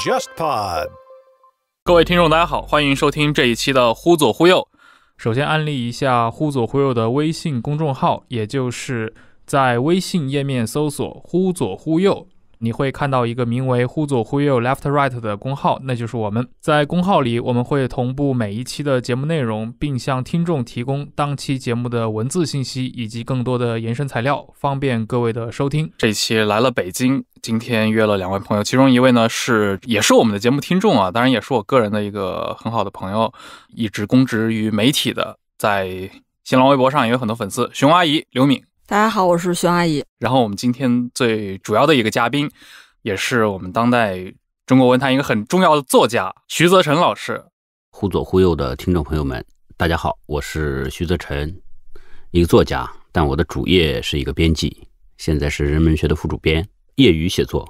JustPod，各位听众大家好，欢迎收听这一期的《忽左忽右》。首先，安利一下《忽左忽右》的微信公众号，也就是在微信页面搜索“忽左忽右”。你会看到一个名为“忽左忽右 Left Right” 的公号，那就是我们在公号里，我们会同步每一期的节目内容，并向听众提供当期节目的文字信息以及更多的延伸材料，方便各位的收听。这期来了北京，今天约了两位朋友，其中一位呢是也是我们的节目听众啊，当然也是我个人的一个很好的朋友，一直供职于媒体的，在新浪微博上也有很多粉丝，熊阿姨刘敏。大家好，我是熊阿姨。然后我们今天最主要的一个嘉宾，也是我们当代中国文坛一个很重要的作家徐泽臣老师。忽左忽右的听众朋友们，大家好，我是徐泽臣，一个作家，但我的主业是一个编辑，现在是人文学的副主编。业余写作，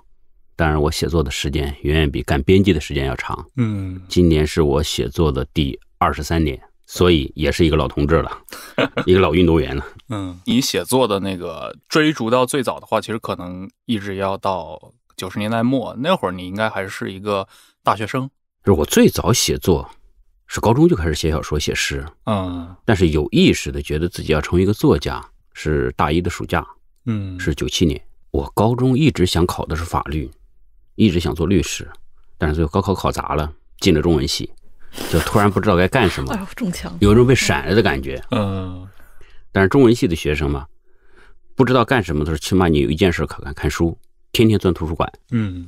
当然我写作的时间远远比干编辑的时间要长。嗯，今年是我写作的第二十三年。所以也是一个老同志了，一个老运动员了。嗯，你写作的那个追逐到最早的话，其实可能一直要到九十年代末那会儿，你应该还是一个大学生。就是我最早写作是高中就开始写小说、写诗。嗯，但是有意识的觉得自己要成为一个作家，是大一的暑假。嗯，是九七年，我高中一直想考的是法律，一直想做律师，但是最后高考考砸了，进了中文系。就突然不知道该干什么，中枪，有一种被闪了的感觉。嗯，但是中文系的学生嘛，不知道干什么，的时候，起码你有一件事可干，看书，天天钻图书馆。嗯，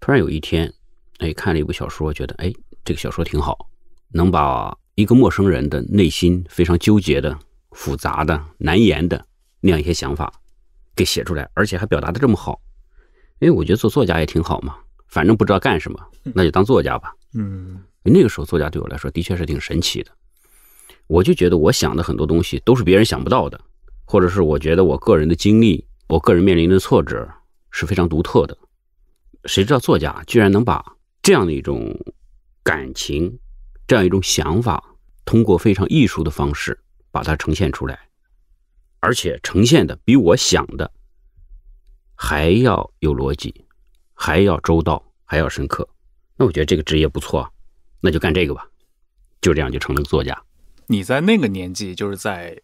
突然有一天，哎，看了一部小说，觉得哎，这个小说挺好，能把一个陌生人的内心非常纠结的、复杂的、难言的那样一些想法给写出来，而且还表达的这么好。因为我觉得做作家也挺好嘛，反正不知道干什么，那就当作家吧。嗯。那个时候，作家对我来说的确是挺神奇的。我就觉得，我想的很多东西都是别人想不到的，或者是我觉得我个人的经历、我个人面临的挫折是非常独特的。谁知道作家居然能把这样的一种感情、这样一种想法，通过非常艺术的方式把它呈现出来，而且呈现的比我想的还要有逻辑、还要周到、还要深刻。那我觉得这个职业不错啊。那就干这个吧，就这样就成了作家。你在那个年纪，就是在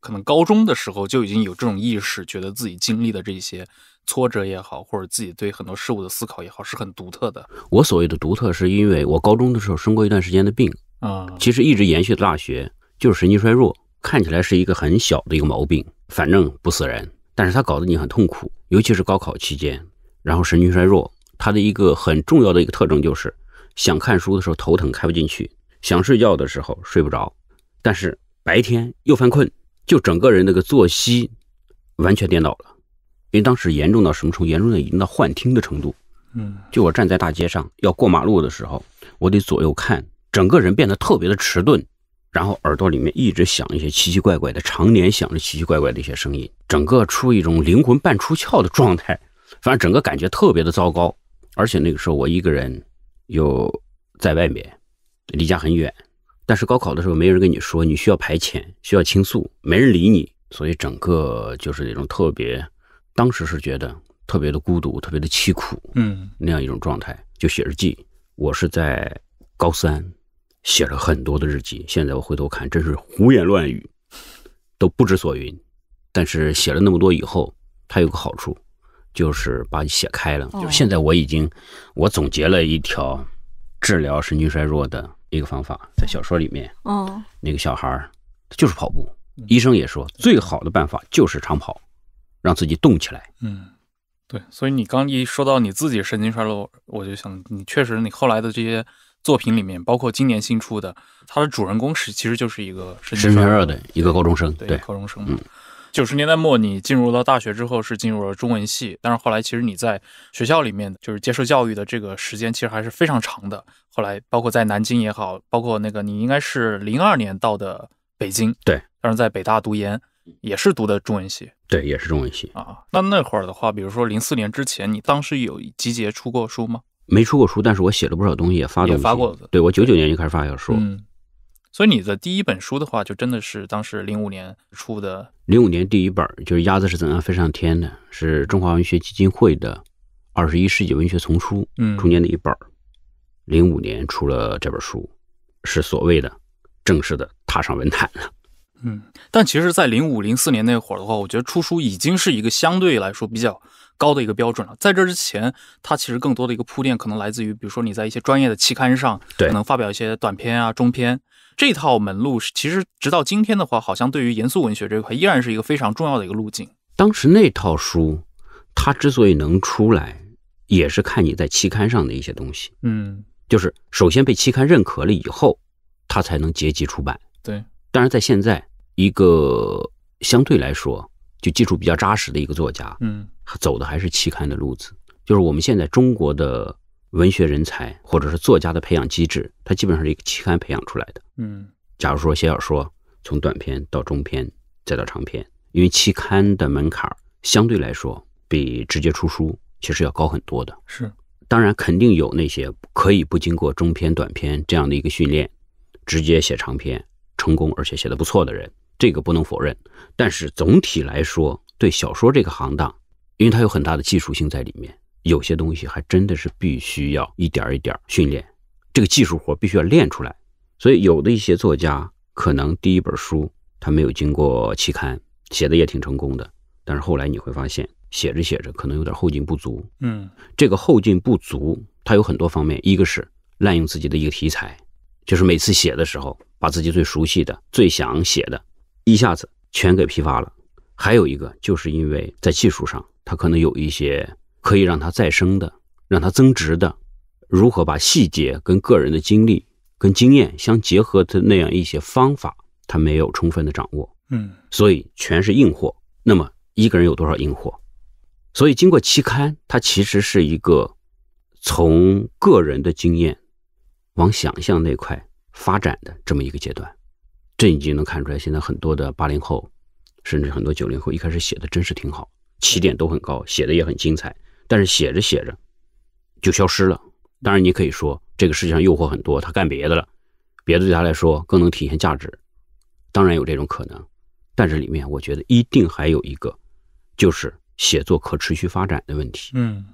可能高中的时候就已经有这种意识，觉得自己经历的这些挫折也好，或者自己对很多事物的思考也好，是很独特的。我所谓的独特，是因为我高中的时候生过一段时间的病啊，其实一直延续到大学，就是神经衰弱，看起来是一个很小的一个毛病，反正不死人，但是它搞得你很痛苦，尤其是高考期间。然后神经衰弱，它的一个很重要的一个特征就是。想看书的时候头疼，开不进去；想睡觉的时候睡不着，但是白天又犯困，就整个人那个作息完全颠倒了。因为当时严重到什么程度？严重到已经到幻听的程度。嗯，就我站在大街上要过马路的时候，我得左右看，整个人变得特别的迟钝，然后耳朵里面一直响一些奇奇怪怪的，常年响着奇奇怪怪的一些声音，整个出一种灵魂半出窍的状态。反正整个感觉特别的糟糕，而且那个时候我一个人。有在外面，离家很远，但是高考的时候，没人跟你说你需要排遣，需要倾诉，没人理你，所以整个就是那种特别，当时是觉得特别的孤独，特别的凄苦，嗯，那样一种状态，就写日记。我是在高三写了很多的日记，现在我回头看，真是胡言乱语，都不知所云。但是写了那么多以后，它有个好处。就是把你写开了，就现在我已经，我总结了一条治疗神经衰弱的一个方法，在小说里面，哦，那个小孩儿他就是跑步，医生也说最好的办法就是长跑，让自己动起来。嗯，对，所以你刚一说到你自己神经衰弱，我就想你确实，你后来的这些作品里面，包括今年新出的，他的主人公是其实就是一个神经衰弱的一个高中生，对，高中生，嗯。九十年代末，你进入到大学之后是进入了中文系，但是后来其实你在学校里面就是接受教育的这个时间其实还是非常长的。后来包括在南京也好，包括那个你应该是零二年到的北京，对，但是在北大读研也是读的中文系，对，也是中文系啊。那那会儿的话，比如说零四年之前，你当时有集结出过书吗？没出过书，但是我写了不少东西，发有发过的，对我九九年就开始发小说，嗯。所以你的第一本书的话，就真的是当时零五年出的。零五年第一本就是《鸭子是怎样飞上天的》，是中华文学基金会的《二十一世纪文学丛书》中间的一本。零五年出了这本书，是所谓的正式的踏上文坛了。嗯，但其实，在零五零四年那会儿的话，我觉得出书已经是一个相对来说比较高的一个标准了。在这之前，它其实更多的一个铺垫，可能来自于比如说你在一些专业的期刊上，对，可能发表一些短篇啊、中篇。这套门路是，其实直到今天的话，好像对于严肃文学这块，依然是一个非常重要的一个路径。当时那套书，它之所以能出来，也是看你在期刊上的一些东西。嗯，就是首先被期刊认可了以后，它才能结集出版。对。但是在现在，一个相对来说就基础比较扎实的一个作家，嗯，走的还是期刊的路子，就是我们现在中国的。文学人才或者是作家的培养机制，它基本上是一个期刊培养出来的。嗯，假如说写小说，从短篇到中篇再到长篇，因为期刊的门槛相对来说比直接出书其实要高很多的。是，当然肯定有那些可以不经过中篇、短篇这样的一个训练，直接写长篇成功而且写的不错的人，这个不能否认。但是总体来说，对小说这个行当，因为它有很大的技术性在里面。有些东西还真的是必须要一点一点训练，这个技术活必须要练出来。所以有的一些作家可能第一本书他没有经过期刊，写的也挺成功的，但是后来你会发现写着写着可能有点后劲不足。嗯，这个后劲不足，它有很多方面，一个是滥用自己的一个题材，就是每次写的时候把自己最熟悉的、最想写的，一下子全给批发了；还有一个就是因为在技术上他可能有一些。可以让他再生的，让他增值的，如何把细节跟个人的经历跟经验相结合的那样一些方法，他没有充分的掌握，嗯，所以全是硬货。那么一个人有多少硬货？所以经过期刊，它其实是一个从个人的经验往想象那块发展的这么一个阶段，这已经能看出来。现在很多的八零后，甚至很多九零后，一开始写的真是挺好，起点都很高，写的也很精彩。但是写着写着就消失了。当然，你可以说这个世界上诱惑很多，他干别的了，别的对他来说更能体现价值。当然有这种可能，但这里面我觉得一定还有一个，就是写作可持续发展的问题。嗯，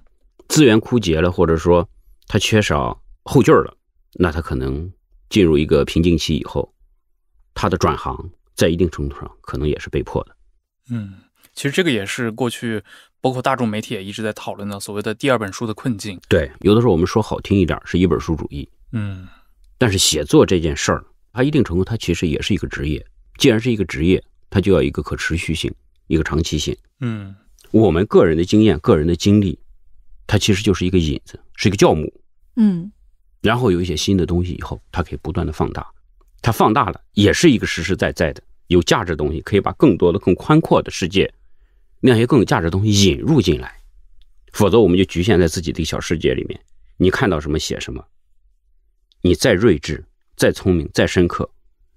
资源枯竭了，或者说他缺少后劲儿了，那他可能进入一个瓶颈期以后，他的转行在一定程度上可能也是被迫的。嗯，其实这个也是过去。包括大众媒体也一直在讨论的所谓的第二本书的困境。对，有的时候我们说好听一点，是一本书主义。嗯，但是写作这件事儿，它一定程度它其实也是一个职业。既然是一个职业，它就要一个可持续性，一个长期性。嗯，我们个人的经验、个人的经历，它其实就是一个引子，是一个酵母。嗯，然后有一些新的东西以后，它可以不断的放大。它放大了，也是一个实实在在的有价值的东西，可以把更多的、更宽阔的世界。那些更有价值的东西引入进来，否则我们就局限在自己的小世界里面。你看到什么写什么，你再睿智、再聪明、再深刻，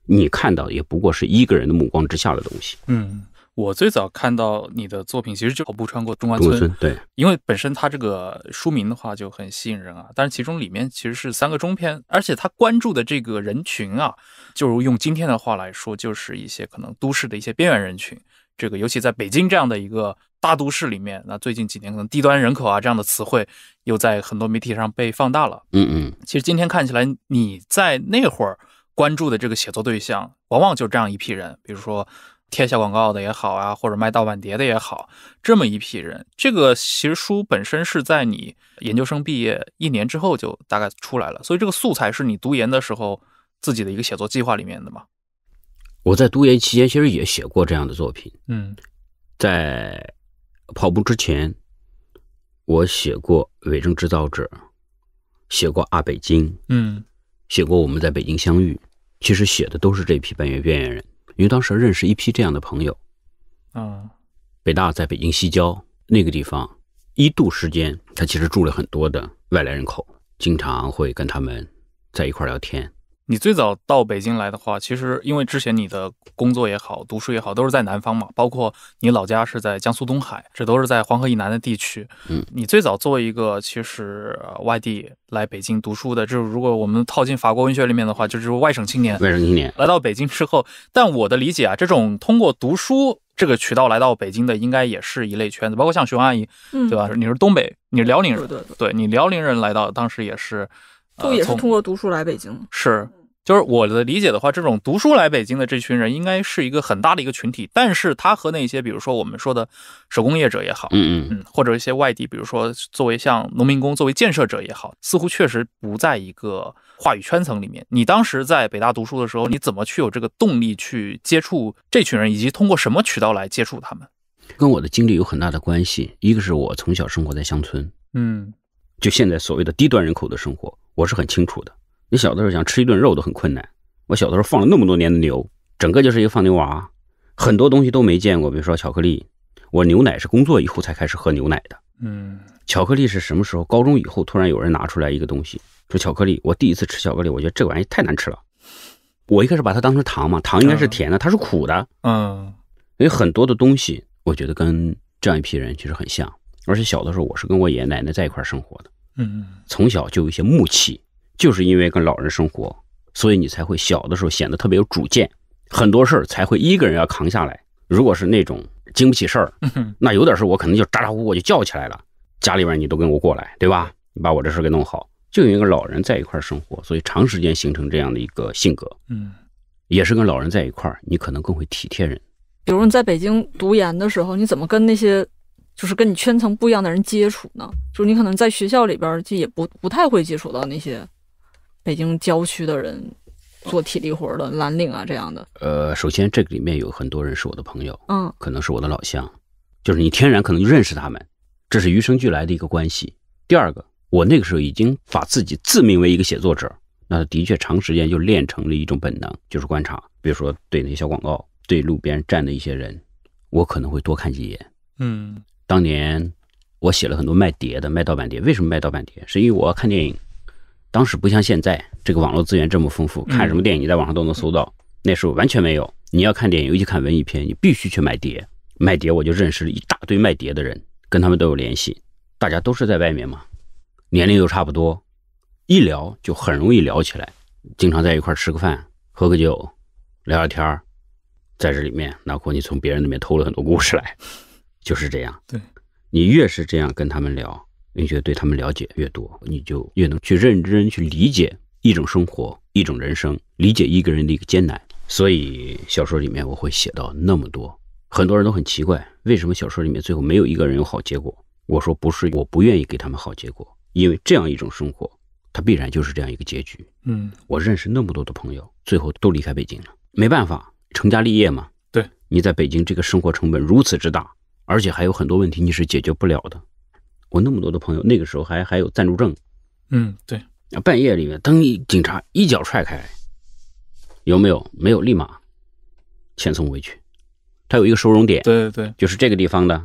你看到的也不过是一个人的目光之下的东西。嗯，我最早看到你的作品，其实就《跑步穿过中关村》，对，因为本身它这个书名的话就很吸引人啊。但是其中里面其实是三个中篇，而且他关注的这个人群啊，就如用今天的话来说，就是一些可能都市的一些边缘人群。这个尤其在北京这样的一个大都市里面，那最近几年可能低端人口啊这样的词汇又在很多媒体上被放大了。嗯嗯，其实今天看起来你在那会儿关注的这个写作对象，往往就这样一批人，比如说贴小广告的也好啊，或者卖盗版碟的也好，这么一批人。这个其实书本身是在你研究生毕业一年之后就大概出来了，所以这个素材是你读研的时候自己的一个写作计划里面的嘛。我在读研期间，其实也写过这样的作品。嗯，在跑步之前，我写过《伪证制造者》，写过《阿北京》，嗯，写过《我们在北京相遇》。其实写的都是这批半缘边缘人，因为当时认识一批这样的朋友。啊，北大在北京西郊那个地方，一度时间他其实住了很多的外来人口，经常会跟他们在一块聊天。你最早到北京来的话，其实因为之前你的工作也好、读书也好，都是在南方嘛，包括你老家是在江苏东海，这都是在黄河以南的地区。嗯，你最早做一个其实外地来北京读书的，就是如果我们套进法国文学里面的话，就是外省青年。外省青年来到北京之后，但我的理解啊，这种通过读书这个渠道来到北京的，应该也是一类圈子，包括像熊阿姨，对吧？你是东北，你是辽宁人，对对对，你辽宁人来到当时也是。就也是通过读书来北京，是，就是我的理解的话，这种读书来北京的这群人，应该是一个很大的一个群体。但是，他和那些比如说我们说的手工业者也好，嗯嗯嗯，或者一些外地，比如说作为像农民工、作为建设者也好，似乎确实不在一个话语圈层里面。你当时在北大读书的时候，你怎么去有这个动力去接触这群人，以及通过什么渠道来接触他们？跟我的经历有很大的关系。一个是我从小生活在乡村，嗯，就现在所谓的低端人口的生活。我是很清楚的，你小的时候想吃一顿肉都很困难。我小的时候放了那么多年的牛，整个就是一个放牛娃，很多东西都没见过，比如说巧克力。我牛奶是工作以后才开始喝牛奶的，嗯，巧克力是什么时候？高中以后，突然有人拿出来一个东西，说巧克力。我第一次吃巧克力，我觉得这玩意太难吃了。我一开始把它当成糖嘛，糖应该是甜的，它是苦的，嗯。因为很多的东西，我觉得跟这样一批人其实很像，而且小的时候我是跟我爷爷奶奶在一块生活的。嗯，从小就有一些木气，就是因为跟老人生活，所以你才会小的时候显得特别有主见，很多事儿才会一个人要扛下来。如果是那种经不起事儿，那有点事我可能就咋咋呼呼就叫起来了。家里边你都跟我过来，对吧？你把我这事给弄好。就因为老人在一块生活，所以长时间形成这样的一个性格。嗯，也是跟老人在一块你可能更会体贴人。比如你在北京读研的时候，你怎么跟那些？就是跟你圈层不一样的人接触呢，就是你可能在学校里边就也不不太会接触到那些北京郊区的人做体力活的蓝领啊这样的。呃，首先这个里面有很多人是我的朋友，嗯，可能是我的老乡，就是你天然可能就认识他们，这是与生俱来的一个关系。第二个，我那个时候已经把自己自命为一个写作者，那的确长时间就练成了一种本能，就是观察，比如说对那些小广告，对路边站的一些人，我可能会多看几眼，嗯。当年我写了很多卖碟的卖盗版碟，为什么卖盗版碟？是因为我要看电影，当时不像现在这个网络资源这么丰富，看什么电影你在网上都能搜到。那时候完全没有，你要看电影，尤其看文艺片，你必须去买碟。卖碟我就认识了一大堆卖碟的人，跟他们都有联系。大家都是在外面嘛，年龄都差不多，一聊就很容易聊起来。经常在一块吃个饭、喝个酒、聊聊天儿，在这里面，包括你从别人那边偷了很多故事来。就是这样，对，你越是这样跟他们聊，你觉得对他们了解越多，你就越能去认真去理解一种生活，一种人生，理解一个人的一个艰难。所以小说里面我会写到那么多，很多人都很奇怪，为什么小说里面最后没有一个人有好结果？我说不是，我不愿意给他们好结果，因为这样一种生活，它必然就是这样一个结局。嗯，我认识那么多的朋友，最后都离开北京了，没办法，成家立业嘛。对，你在北京这个生活成本如此之大。而且还有很多问题你是解决不了的。我那么多的朋友，那个时候还还有暂住证，嗯，对。半夜里面，等警察一脚踹开，有没有？没有，立马遣送回去。他有一个收容点，对对对，就是这个地方的，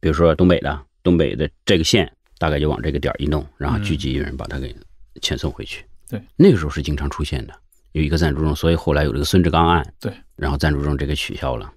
比如说东北的，东北的这个县，大概就往这个点一弄，然后聚集人把他给遣送回去。对，那个时候是经常出现的，有一个暂住证，所以后来有这个孙志刚案，对，然后暂住证这个取消了。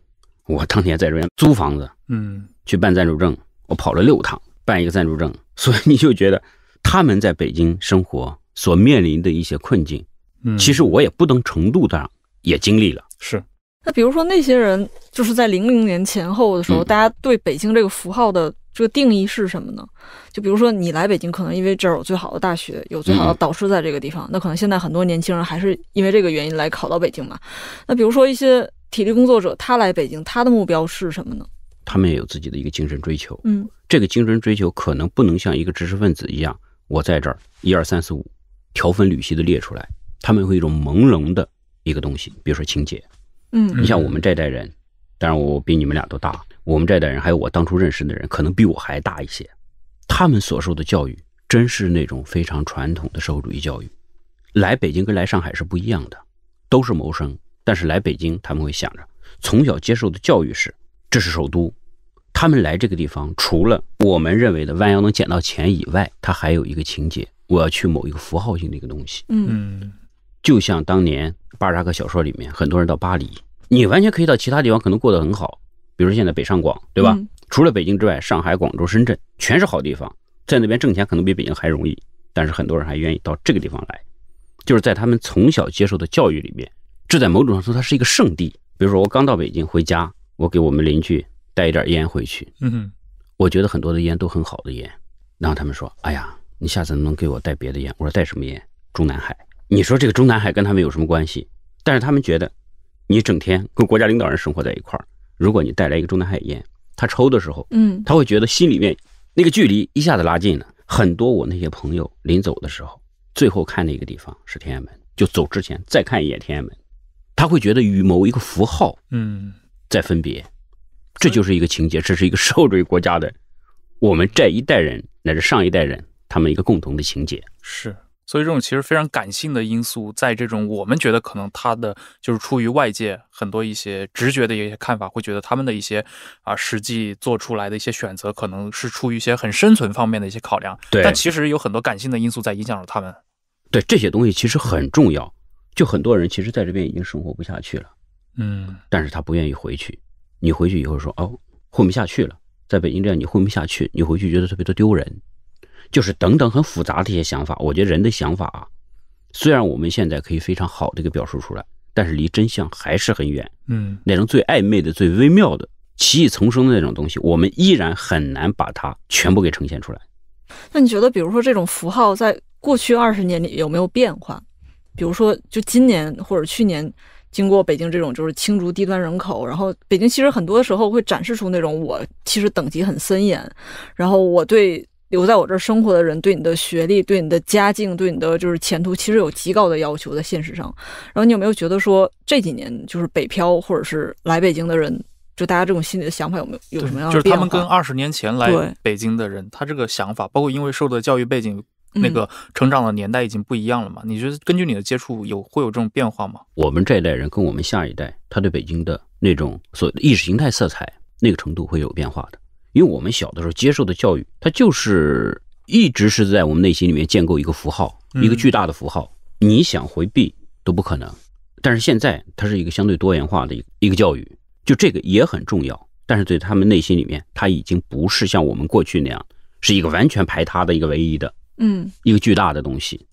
我当年在这边租房子，嗯，去办暂住证，我跑了六趟办一个暂住证，所以你就觉得他们在北京生活所面临的一些困境，嗯，其实我也不同程度上也经历了。是，那比如说那些人就是在零零年前后的时候，大家对北京这个符号的这个定义是什么呢？就比如说你来北京，可能因为这儿有最好的大学，有最好的导师在这个地方，那可能现在很多年轻人还是因为这个原因来考到北京嘛。那比如说一些。体力工作者，他来北京，他的目标是什么呢？他们也有自己的一个精神追求，嗯，这个精神追求可能不能像一个知识分子一样，我在这儿一二三四五条分缕析的列出来，他们会一种朦胧的一个东西，比如说情节，嗯，你像我们这代人，当然我比你们俩都大，我们这代人还有我当初认识的人，可能比我还大一些，他们所受的教育真是那种非常传统的社会主义教育，来北京跟来上海是不一样的，都是谋生。但是来北京，他们会想着从小接受的教育是，这是首都。他们来这个地方，除了我们认为的弯腰能捡到钱以外，他还有一个情节：我要去某一个符号性的一个东西。嗯，就像当年巴尔扎克小说里面，很多人到巴黎，你完全可以到其他地方，可能过得很好。比如现在北上广，对吧？除了北京之外，上海、广州、深圳全是好地方，在那边挣钱可能比北京还容易。但是很多人还愿意到这个地方来，就是在他们从小接受的教育里面。这在某种上说，它是一个圣地。比如说，我刚到北京回家，我给我们邻居带一点烟回去。嗯，我觉得很多的烟都很好的烟。然后他们说：“哎呀，你下次能给我带别的烟？”我说：“带什么烟？中南海。”你说这个中南海跟他们有什么关系？但是他们觉得，你整天跟国家领导人生活在一块儿，如果你带来一个中南海烟，他抽的时候，嗯，他会觉得心里面那个距离一下子拉近了。很多我那些朋友临走的时候，最后看的一个地方是天安门，就走之前再看一眼天安门。他会觉得与某一个符号，嗯，在分别，这就是一个情节，这是一个社会主义国家的，我们这一代人乃至上一代人他们一个共同的情节。是，所以这种其实非常感性的因素，在这种我们觉得可能他的就是出于外界很多一些直觉的一些看法，会觉得他们的一些啊实际做出来的一些选择，可能是出于一些很生存方面的一些考量。对，但其实有很多感性的因素在影响着他们。对这些东西其实很重要。就很多人其实在这边已经生活不下去了，嗯，但是他不愿意回去。你回去以后说哦，混不下去了，在北京这样你混不下去，你回去觉得特别的丢人，就是等等很复杂的一些想法。我觉得人的想法啊，虽然我们现在可以非常好的一个表述出来，但是离真相还是很远，嗯，那种最暧昧的、最微妙的、奇异丛生的那种东西，我们依然很难把它全部给呈现出来。那你觉得，比如说这种符号，在过去二十年里有没有变化？比如说，就今年或者去年，经过北京这种就是青竹低端人口，然后北京其实很多时候会展示出那种我其实等级很森严，然后我对留在我这儿生活的人，对你的学历，对你的家境，对你的就是前途，其实有极高的要求。在现实上。然后你有没有觉得说这几年就是北漂或者是来北京的人，就大家这种心里的想法有没有有什么样？就是他们跟二十年前来北京的人，他这个想法，包括因为受的教育背景。那个成长的年代已经不一样了嘛？你觉得根据你的接触有会有这种变化吗？我们这一代人跟我们下一代，他对北京的那种所谓的意识形态色彩那个程度会有变化的，因为我们小的时候接受的教育，它就是一直是在我们内心里面建构一个符号，一个巨大的符号，你想回避都不可能。但是现在它是一个相对多元化的一一个教育，就这个也很重要。但是对他们内心里面，他已经不是像我们过去那样，是一个完全排他的一个唯一的。嗯，一个巨大的东西。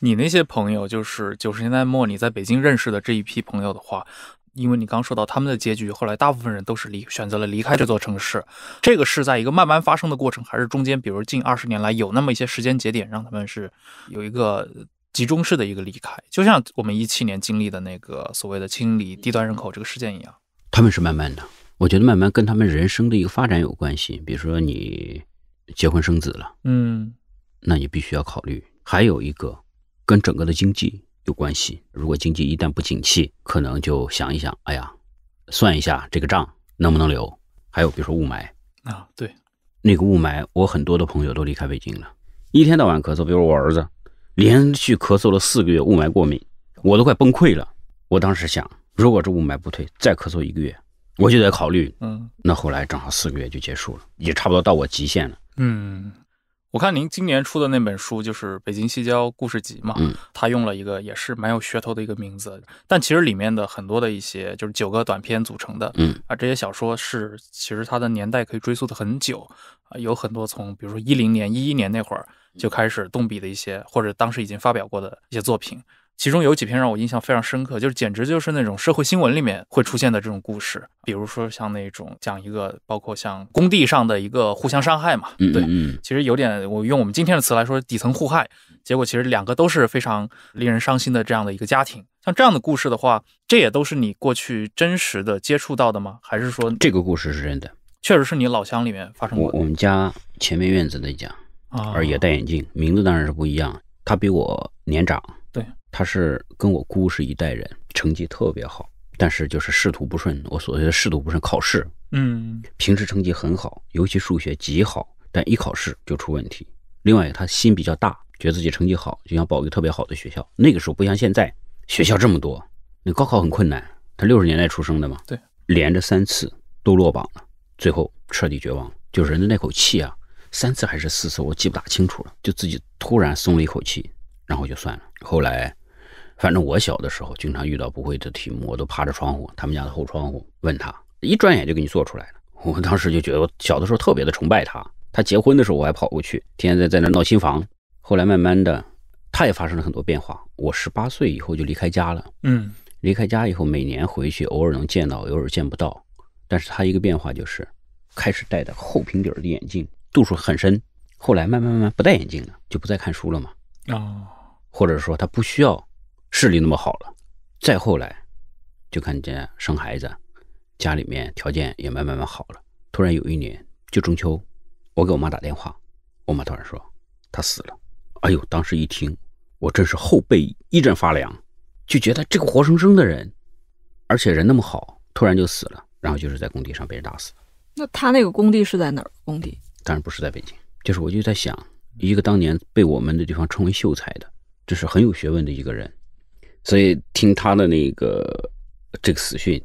你那些朋友，就是九十年代末你在北京认识的这一批朋友的话，因为你刚说到他们的结局，后来大部分人都是离选择了离开这座城市。这个是在一个慢慢发生的过程，还是中间，比如近二十年来有那么一些时间节点，让他们是有一个集中式的一个离开？就像我们一七年经历的那个所谓的清理低端人口这个事件一样，他们是慢慢的。我觉得慢慢跟他们人生的一个发展有关系。比如说你结婚生子了，嗯。那你必须要考虑，还有一个，跟整个的经济有关系。如果经济一旦不景气，可能就想一想，哎呀，算一下这个账能不能留。还有，比如说雾霾啊，对，那个雾霾，我很多的朋友都离开北京了，一天到晚咳嗽。比如我儿子，连续咳嗽了四个月，雾霾过敏，我都快崩溃了。我当时想，如果这雾霾不退，再咳嗽一个月，我就得考虑。嗯，那后来正好四个月就结束了，也差不多到我极限了。嗯。我看您今年出的那本书就是《北京西郊故事集》嘛，嗯，它用了一个也是蛮有噱头的一个名字，但其实里面的很多的一些就是九个短篇组成的，嗯啊，这些小说是其实它的年代可以追溯的很久，啊，有很多从比如说一零年、一一年那会儿就开始动笔的一些，或者当时已经发表过的一些作品。其中有几篇让我印象非常深刻，就是简直就是那种社会新闻里面会出现的这种故事，比如说像那种讲一个，包括像工地上的一个互相伤害嘛，对，嗯，其实有点，我用我们今天的词来说，底层互害，结果其实两个都是非常令人伤心的这样的一个家庭，像这样的故事的话，这也都是你过去真实的接触到的吗？还是说这个故事是真的？确实是你老乡里面发生过，我们家前面院子那家，而也戴眼镜，名字当然是不一样，他比我年长。他是跟我姑是一代人，成绩特别好，但是就是仕途不顺。我所谓的仕途不顺，考试，嗯，平时成绩很好，尤其数学极好，但一考试就出问题。另外，他心比较大，觉得自己成绩好，就想保一个特别好的学校。那个时候不像现在，学校这么多，那高考很困难。他六十年代出生的嘛，对，连着三次都落榜了，最后彻底绝望。就是人的那口气啊，三次还是四次，我记不大清楚了。就自己突然松了一口气，然后就算了。后来。反正我小的时候经常遇到不会的题目，我都趴着窗户，他们家的后窗户问他，一转眼就给你做出来了。我当时就觉得我小的时候特别的崇拜他。他结婚的时候我还跑过去，天天在在那闹新房。后来慢慢的，他也发生了很多变化。我十八岁以后就离开家了，嗯，离开家以后每年回去，偶尔能见到，偶尔见不到。但是他一个变化就是，开始戴的厚平底儿的眼镜，度数很深。后来慢慢慢慢不戴眼镜了，就不再看书了嘛。啊，或者说他不需要。视力那么好了，再后来就看见生孩子，家里面条件也慢慢慢好了。突然有一年，就中秋，我给我妈打电话，我妈突然说她死了。哎呦，当时一听，我真是后背一阵发凉，就觉得这个活生生的人，而且人那么好，突然就死了，然后就是在工地上被人打死。那他那个工地是在哪儿？工地当然不是在北京，就是我就在想，一个当年被我们的地方称为秀才的，这是很有学问的一个人。所以听他的那个这个死讯，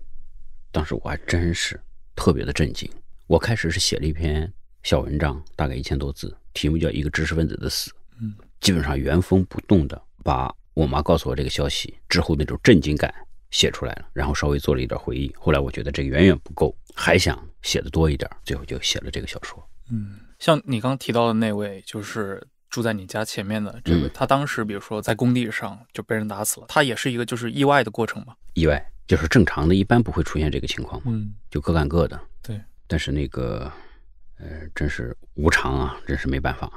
当时我还真是特别的震惊。我开始是写了一篇小文章，大概一千多字，题目叫《一个知识分子的死》，嗯，基本上原封不动的把我妈告诉我这个消息之后那种震惊感写出来了，然后稍微做了一点回忆。后来我觉得这个远远不够，还想写的多一点，最后就写了这个小说。嗯，像你刚刚提到的那位就是。住在你家前面的，这嗯，他当时比如说在工地上就被人打死了，他也是一个就是意外的过程嘛，意外就是正常的，一般不会出现这个情况，嗯，就各干各的，对。但是那个，呃，真是无常啊，真是没办法。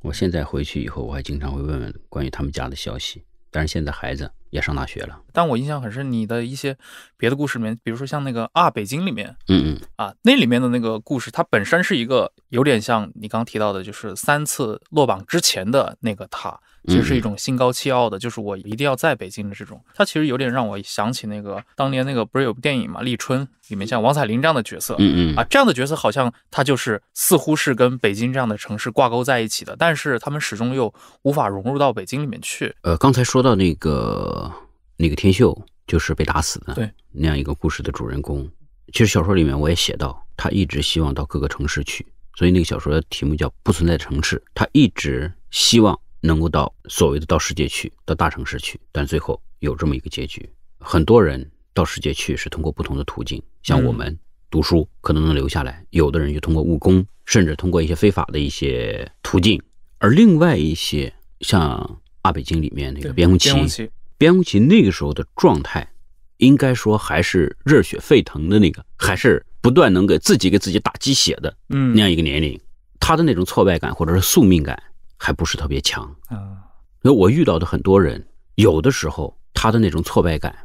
我现在回去以后，我还经常会问问关于他们家的消息。但是现在孩子也上大学了，但我印象很深，你的一些别的故事里面，比如说像那个啊北京里面，嗯嗯，啊那里面的那个故事，它本身是一个有点像你刚刚提到的，就是三次落榜之前的那个他。其实是一种心高气傲的，就是我一定要在北京的这种。他其实有点让我想起那个当年那个不是有部电影嘛，《立春》里面像王彩玲这样的角色，嗯嗯啊这样的角色，好像他就是似乎是跟北京这样的城市挂钩在一起的，但是他们始终又无法融入到北京里面去。呃，刚才说到那个那个天秀就是被打死的对那样一个故事的主人公，其实小说里面我也写到，他一直希望到各个城市去，所以那个小说的题目叫《不存在城市》，他一直希望。能够到所谓的到世界去，到大城市去，但最后有这么一个结局。很多人到世界去是通过不同的途径，像我们读书可能能留下来，有的人就通过务工，甚至通过一些非法的一些途径。而另外一些像阿北京里面那个边红旗，边红旗那个时候的状态，应该说还是热血沸腾的那个，还是不断能给自己给自己打鸡血的那样一个年龄。他的那种挫败感或者是宿命感。还不是特别强啊。那我遇到的很多人，有的时候他的那种挫败感，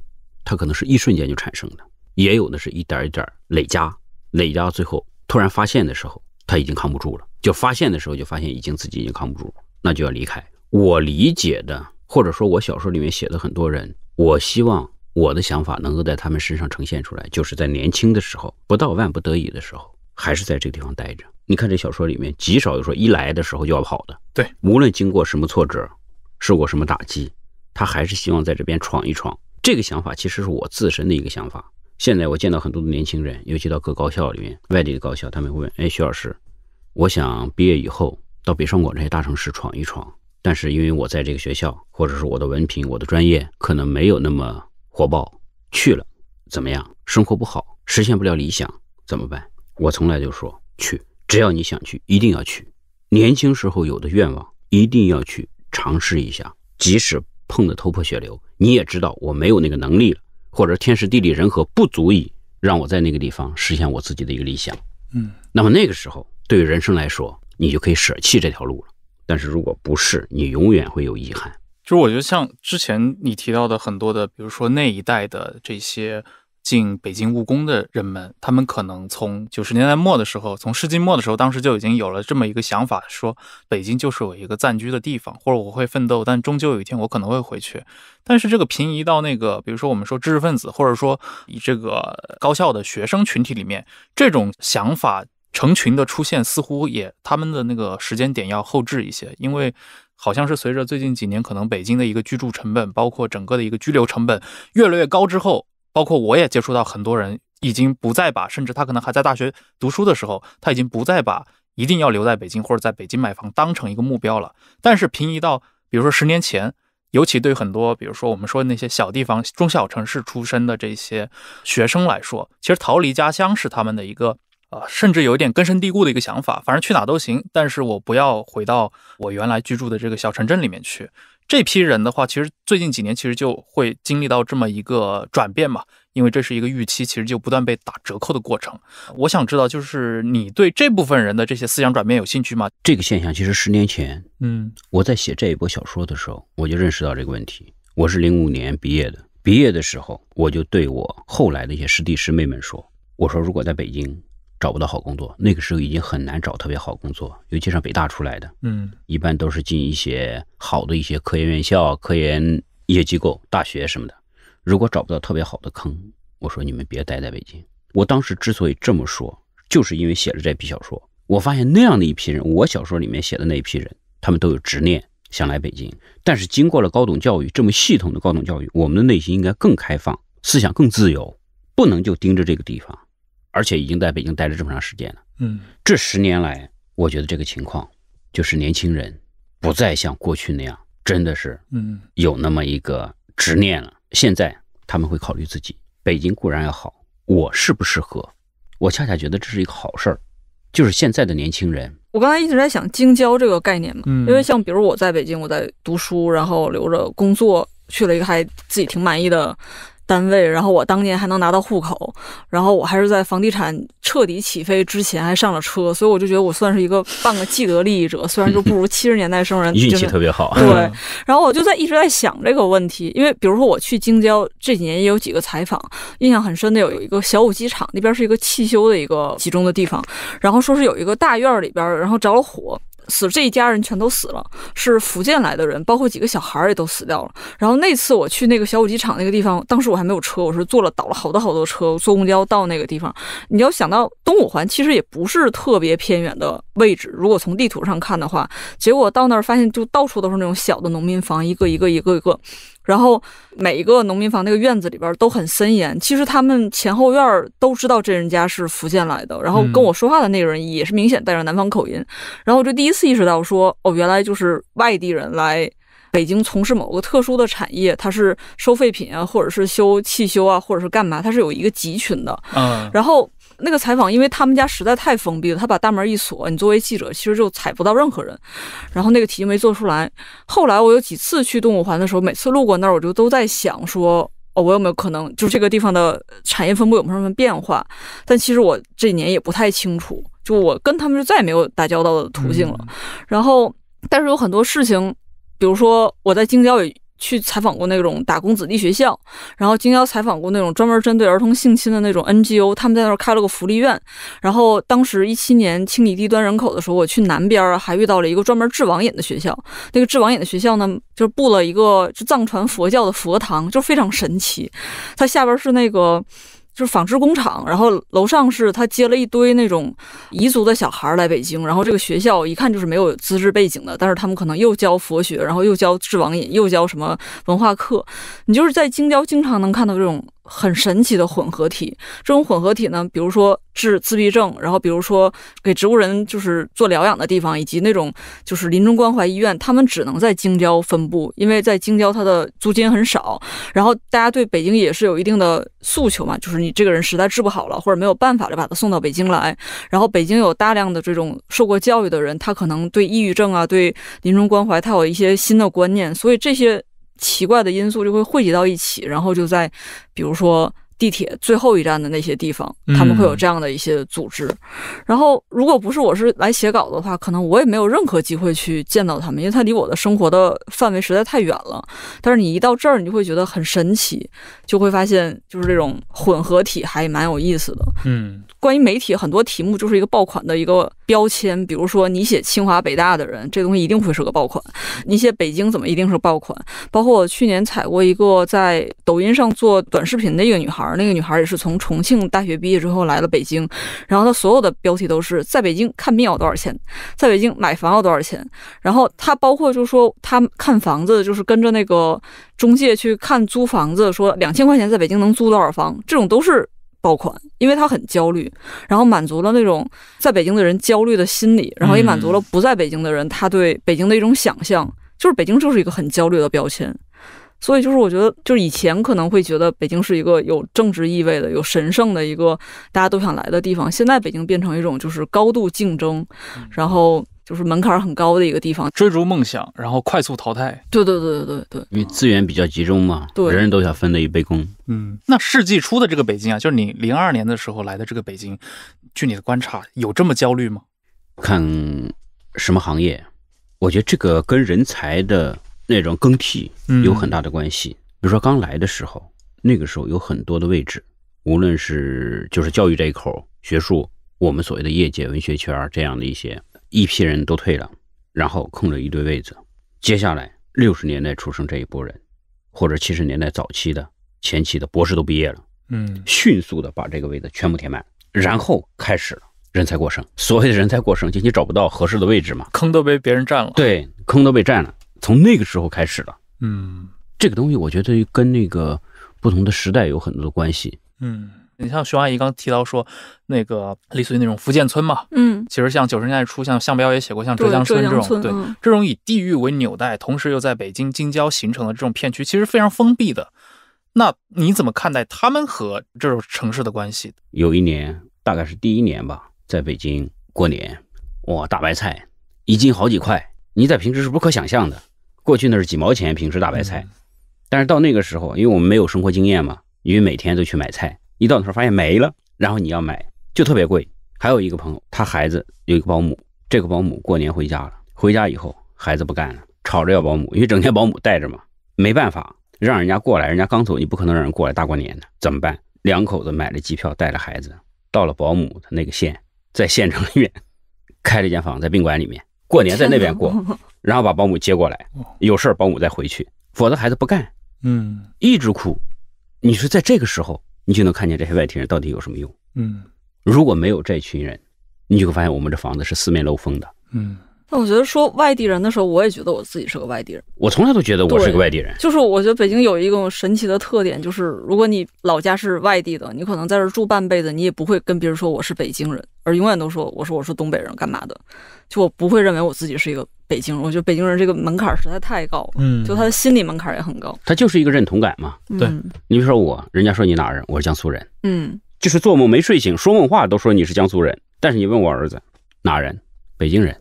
他可能是一瞬间就产生的；，也有的是一点一点累加，累加到最后，突然发现的时候他已经扛不住了。就发现的时候，就发现已经自己已经扛不住那就要离开。我理解的，或者说我小说里面写的很多人，我希望我的想法能够在他们身上呈现出来，就是在年轻的时候，不到万不得已的时候。还是在这个地方待着。你看这小说里面极少有说一来的时候就要跑的。对，无论经过什么挫折，受过什么打击，他还是希望在这边闯一闯。这个想法其实是我自身的一个想法。现在我见到很多的年轻人，尤其到各高校里面，外地的高校，他们会问：“哎，徐老师，我想毕业以后到北上广这些大城市闯一闯，但是因为我在这个学校，或者是我的文凭、我的专业可能没有那么火爆，去了怎么样？生活不好，实现不了理想，怎么办？”我从来就说去，只要你想去，一定要去。年轻时候有的愿望，一定要去尝试一下，即使碰得头破血流，你也知道我没有那个能力了，或者天时地利人和不足以让我在那个地方实现我自己的一个理想。嗯，那么那个时候对于人生来说，你就可以舍弃这条路了。但是如果不是，你永远会有遗憾。就是我觉得像之前你提到的很多的，比如说那一代的这些。进北京务工的人们，他们可能从九十年代末的时候，从世纪末的时候，当时就已经有了这么一个想法，说北京就是我一个暂居的地方，或者我会奋斗，但终究有一天我可能会回去。但是这个平移到那个，比如说我们说知识分子，或者说以这个高校的学生群体里面，这种想法成群的出现，似乎也他们的那个时间点要后置一些，因为好像是随着最近几年，可能北京的一个居住成本，包括整个的一个居留成本越来越高之后。包括我也接触到很多人，已经不再把，甚至他可能还在大学读书的时候，他已经不再把一定要留在北京或者在北京买房当成一个目标了。但是平移到，比如说十年前，尤其对很多比如说我们说那些小地方、中小城市出身的这些学生来说，其实逃离家乡是他们的一个啊，甚至有一点根深蒂固的一个想法。反正去哪都行，但是我不要回到我原来居住的这个小城镇里面去。这批人的话，其实最近几年其实就会经历到这么一个转变嘛，因为这是一个预期，其实就不断被打折扣的过程。我想知道，就是你对这部分人的这些思想转变有兴趣吗？这个现象其实十年前，嗯，我在写这一波小说的时候，我就认识到这个问题。我是零五年毕业的，毕业的时候我就对我后来的一些师弟师妹们说，我说如果在北京。找不到好工作，那个时候已经很难找特别好工作，尤其上北大出来的，嗯，一般都是进一些好的一些科研院校、科研一些机构、大学什么的。如果找不到特别好的坑，我说你们别待在北京。我当时之所以这么说，就是因为写了这批小说，我发现那样的一批人，我小说里面写的那一批人，他们都有执念想来北京，但是经过了高等教育这么系统的高等教育，我们的内心应该更开放，思想更自由，不能就盯着这个地方。而且已经在北京待了这么长时间了，嗯，这十年来，我觉得这个情况，就是年轻人不再像过去那样，真的是，嗯，有那么一个执念了。现在他们会考虑自己，北京固然要好，我适不适合？我恰恰觉得这是一个好事儿，就是现在的年轻人，我刚才一直在想京郊这个概念嘛，因为像比如我在北京，我在读书，然后留着工作去了一个还自己挺满意的。单位，然后我当年还能拿到户口，然后我还是在房地产彻底起飞之前还上了车，所以我就觉得我算是一个半个既得利益者，虽然就不如七十年代生人 运气特别好。对，然后我就在一直在想这个问题，因为比如说我去京郊这几年也有几个采访，印象很深的有有一个小武机场那边是一个汽修的一个集中的地方，然后说是有一个大院里边，然后着了火。死这一家人全都死了，是福建来的人，包括几个小孩也都死掉了。然后那次我去那个小武机场那个地方，当时我还没有车，我是坐了倒了好多好多车，坐公交到那个地方。你要想到东五环其实也不是特别偏远的。位置，如果从地图上看的话，结果到那儿发现就到处都是那种小的农民房，一个一个一个一个，然后每一个农民房那个院子里边都很森严。其实他们前后院都知道这人家是福建来的，然后跟我说话的那个人也是明显带着南方口音，然后我就第一次意识到，我说哦，原来就是外地人来北京从事某个特殊的产业，他是收废品啊，或者是修汽修啊，或者是干嘛，他是有一个集群的。嗯，然后。那个采访，因为他们家实在太封闭了，他把大门一锁，你作为记者其实就采不到任何人。然后那个题没做出来。后来我有几次去动物环的时候，每次路过那儿，我就都在想说，哦，我有没有可能，就是这个地方的产业分布有没有什么变化？但其实我这几年也不太清楚，就我跟他们就再也没有打交道的途径了。然后，但是有很多事情，比如说我在京郊也。去采访过那种打工子弟学校，然后应邀采访过那种专门针对儿童性侵的那种 NGO，他们在那儿开了个福利院。然后当时一七年清理低端人口的时候，我去南边还遇到了一个专门治网瘾的学校。那个治网瘾的学校呢，就布了一个就藏传佛教的佛堂，就非常神奇。它下边是那个。就是纺织工厂，然后楼上是他接了一堆那种彝族的小孩来北京，然后这个学校一看就是没有资质背景的，但是他们可能又教佛学，然后又教治网瘾，又教什么文化课，你就是在京郊经常能看到这种。很神奇的混合体，这种混合体呢，比如说治自闭症，然后比如说给植物人就是做疗养的地方，以及那种就是临终关怀医院，他们只能在京郊分布，因为在京郊它的租金很少，然后大家对北京也是有一定的诉求嘛，就是你这个人实在治不好了，或者没有办法，就把他送到北京来，然后北京有大量的这种受过教育的人，他可能对抑郁症啊，对临终关怀，他有一些新的观念，所以这些。奇怪的因素就会汇集到一起，然后就在，比如说。地铁最后一站的那些地方，他们会有这样的一些组织。然后，如果不是我是来写稿的话，可能我也没有任何机会去见到他们，因为他离我的生活的范围实在太远了。但是你一到这儿，你就会觉得很神奇，就会发现就是这种混合体还蛮有意思的。嗯，关于媒体，很多题目就是一个爆款的一个标签，比如说你写清华北大的人，这东西一定会是个爆款；你写北京怎么一定是爆款？包括我去年采过一个在抖音上做短视频的一个女孩。那个女孩也是从重庆大学毕业之后来了北京，然后她所有的标题都是在北京看病要多少钱，在北京买房要多少钱。然后她包括就说她看房子，就是跟着那个中介去看租房子，说两千块钱在北京能租多少房，这种都是爆款，因为她很焦虑，然后满足了那种在北京的人焦虑的心理，然后也满足了不在北京的人他对北京的一种想象，就是北京就是一个很焦虑的标签。所以就是我觉得，就是以前可能会觉得北京是一个有政治意味的、有神圣的一个大家都想来的地方。现在北京变成一种就是高度竞争，然后就是门槛很高的一个地方，追逐梦想，然后快速淘汰。对对对对对对，因为资源比较集中嘛，对，人人都想分那一杯羹。嗯，那世纪初的这个北京啊，就是你零二年的时候来的这个北京，据你的观察，有这么焦虑吗？看什么行业？我觉得这个跟人才的。那种更替有很大的关系。比如说刚来的时候，那个时候有很多的位置，无论是就是教育这一口学术，我们所谓的业界文学圈这样的一些一批人都退了，然后空着一堆位子。接下来六十年代出生这一波人，或者七十年代早期的前期的博士都毕业了，嗯，迅速的把这个位子全部填满，然后开始了人才过剩。所谓的人才过剩，就你找不到合适的位置嘛，坑都被别人占了，对，坑都被占了。从那个时候开始了，嗯，这个东西我觉得跟那个不同的时代有很多的关系，嗯，你像熊阿姨刚提到说那个类似于那种福建村嘛，嗯，其实像九十年代初，像向彪也写过像浙江村这种，对，这种以地域为纽带，同时又在北京京郊形成的这种片区，其实非常封闭的。那你怎么看待他们和这种城市的关系？有一年大概是第一年吧，在北京过年，哇，大白菜一斤好几块，你在平时是不可想象的。过去那是几毛钱平时大白菜，但是到那个时候，因为我们没有生活经验嘛，因为每天都去买菜，一到那时候发现没了，然后你要买就特别贵。还有一个朋友，他孩子有一个保姆，这个保姆过年回家了，回家以后孩子不干了，吵着要保姆，因为整天保姆带着嘛，没办法让人家过来，人家刚走，你不可能让人过来大过年的，怎么办？两口子买了机票，带着孩子到了保姆的那个县，在县城里面开了一间房，在宾馆里面过年在那边过。然后把保姆接过来，有事儿保姆再回去，否则孩子不干，嗯，一直哭，你说在这个时候，你就能看见这些外地人到底有什么用，嗯，如果没有这群人，你就会发现我们这房子是四面漏风的，嗯。那我觉得说外地人的时候，我也觉得我自己是个外地人。我从来都觉得我是个外地人。就是我觉得北京有一种神奇的特点，就是如果你老家是外地的，你可能在这住半辈子，你也不会跟别人说我是北京人，而永远都说我说我是东北人干嘛的。就我不会认为我自己是一个北京人。我觉得北京人这个门槛实在太高。嗯。就他的心理门槛也很高。他就是一个认同感嘛。对。你比如说我，人家说你哪人？我是江苏人。嗯。就是做梦没睡醒，说梦话都说你是江苏人。但是你问我儿子哪人？北京人。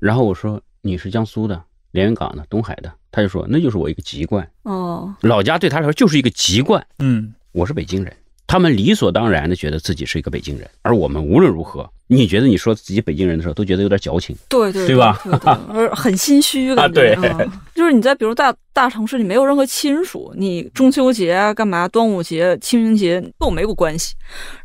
然后我说你是江苏的连云港的东海的，他就说那就是我一个籍贯哦，老家对他来说就是一个籍贯。嗯，我是北京人，他们理所当然的觉得自己是一个北京人，而我们无论如何，你觉得你说自己北京人的时候都觉得有点矫情，对对对吧？而很心虚啊，对。就是你在比如大大城市，你没有任何亲属，你中秋节干嘛？端午节、清明节都没有关系。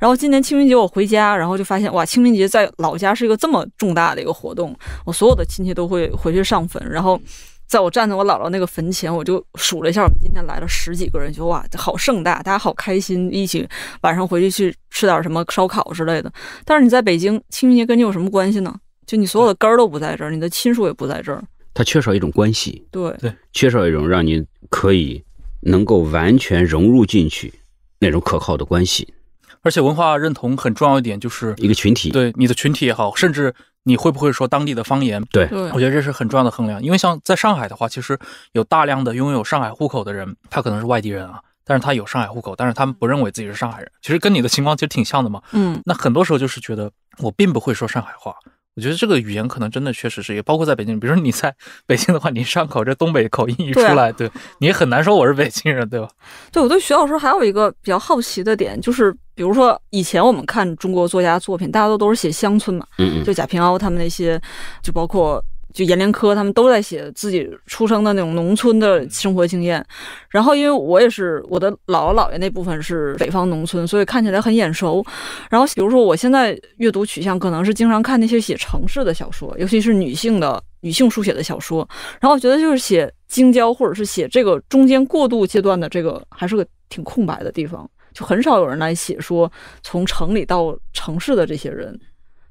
然后今年清明节我回家，然后就发现哇，清明节在老家是一个这么重大的一个活动，我所有的亲戚都会回去上坟。然后，在我站在我姥姥那个坟前，我就数了一下，我们今天来了十几个人，就哇，好盛大，大家好开心，一起晚上回去去吃点什么烧烤之类的。但是你在北京，清明节跟你有什么关系呢？就你所有的根儿都不在这儿，你的亲属也不在这儿。它缺少一种关系，对对，缺少一种让你可以能够完全融入进去那种可靠的关系，而且文化认同很重要一点就是一个群体，对你的群体也好，甚至你会不会说当地的方言？对，我觉得这是很重要的衡量，因为像在上海的话，其实有大量的拥有上海户口的人，他可能是外地人啊，但是他有上海户口，但是他们不认为自己是上海人，其实跟你的情况其实挺像的嘛，嗯，那很多时候就是觉得我并不会说上海话。我觉得这个语言可能真的确实是，也包括在北京。比如说你在北京的话，你上口这东北口音一出来，对你很难说我是北京人，对吧？对，我对徐老师还有一个比较好奇的点，就是比如说以前我们看中国作家作品，大家都都是写乡村嘛，嗯嗯，就贾平凹他们那些，就包括。就阎连科他们都在写自己出生的那种农村的生活经验，然后因为我也是我的姥姥姥爷那部分是北方农村，所以看起来很眼熟。然后比如说我现在阅读取向可能是经常看那些写城市的小说，尤其是女性的女性书写的小说。然后我觉得就是写京郊或者是写这个中间过渡阶段的这个还是个挺空白的地方，就很少有人来写说从城里到城市的这些人。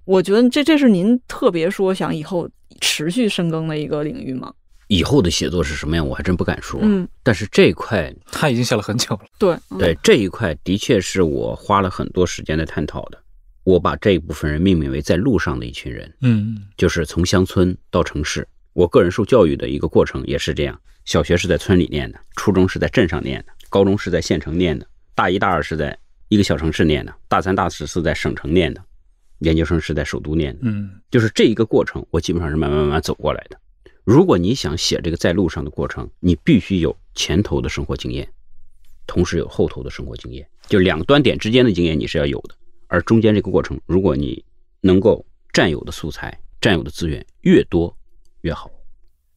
我觉得这这是您特别说想以后持续深耕的一个领域吗？以后的写作是什么样，我还真不敢说。嗯，但是这一块他已经写了很久了。对对，这一块的确是我花了很多时间在探讨的。我把这一部分人命名为“在路上”的一群人。嗯，就是从乡村到城市，我个人受教育的一个过程也是这样。小学是在村里念的，初中是在镇上念的，高中是在县城念的，大一大二是在一个小城市念的，大三大四是在省城念的。研究生是在首都念的，嗯，就是这一个过程，我基本上是慢慢慢慢走过来的。如果你想写这个在路上的过程，你必须有前头的生活经验，同时有后头的生活经验，就两端点之间的经验你是要有的。而中间这个过程，如果你能够占有的素材、占有的资源越多越好，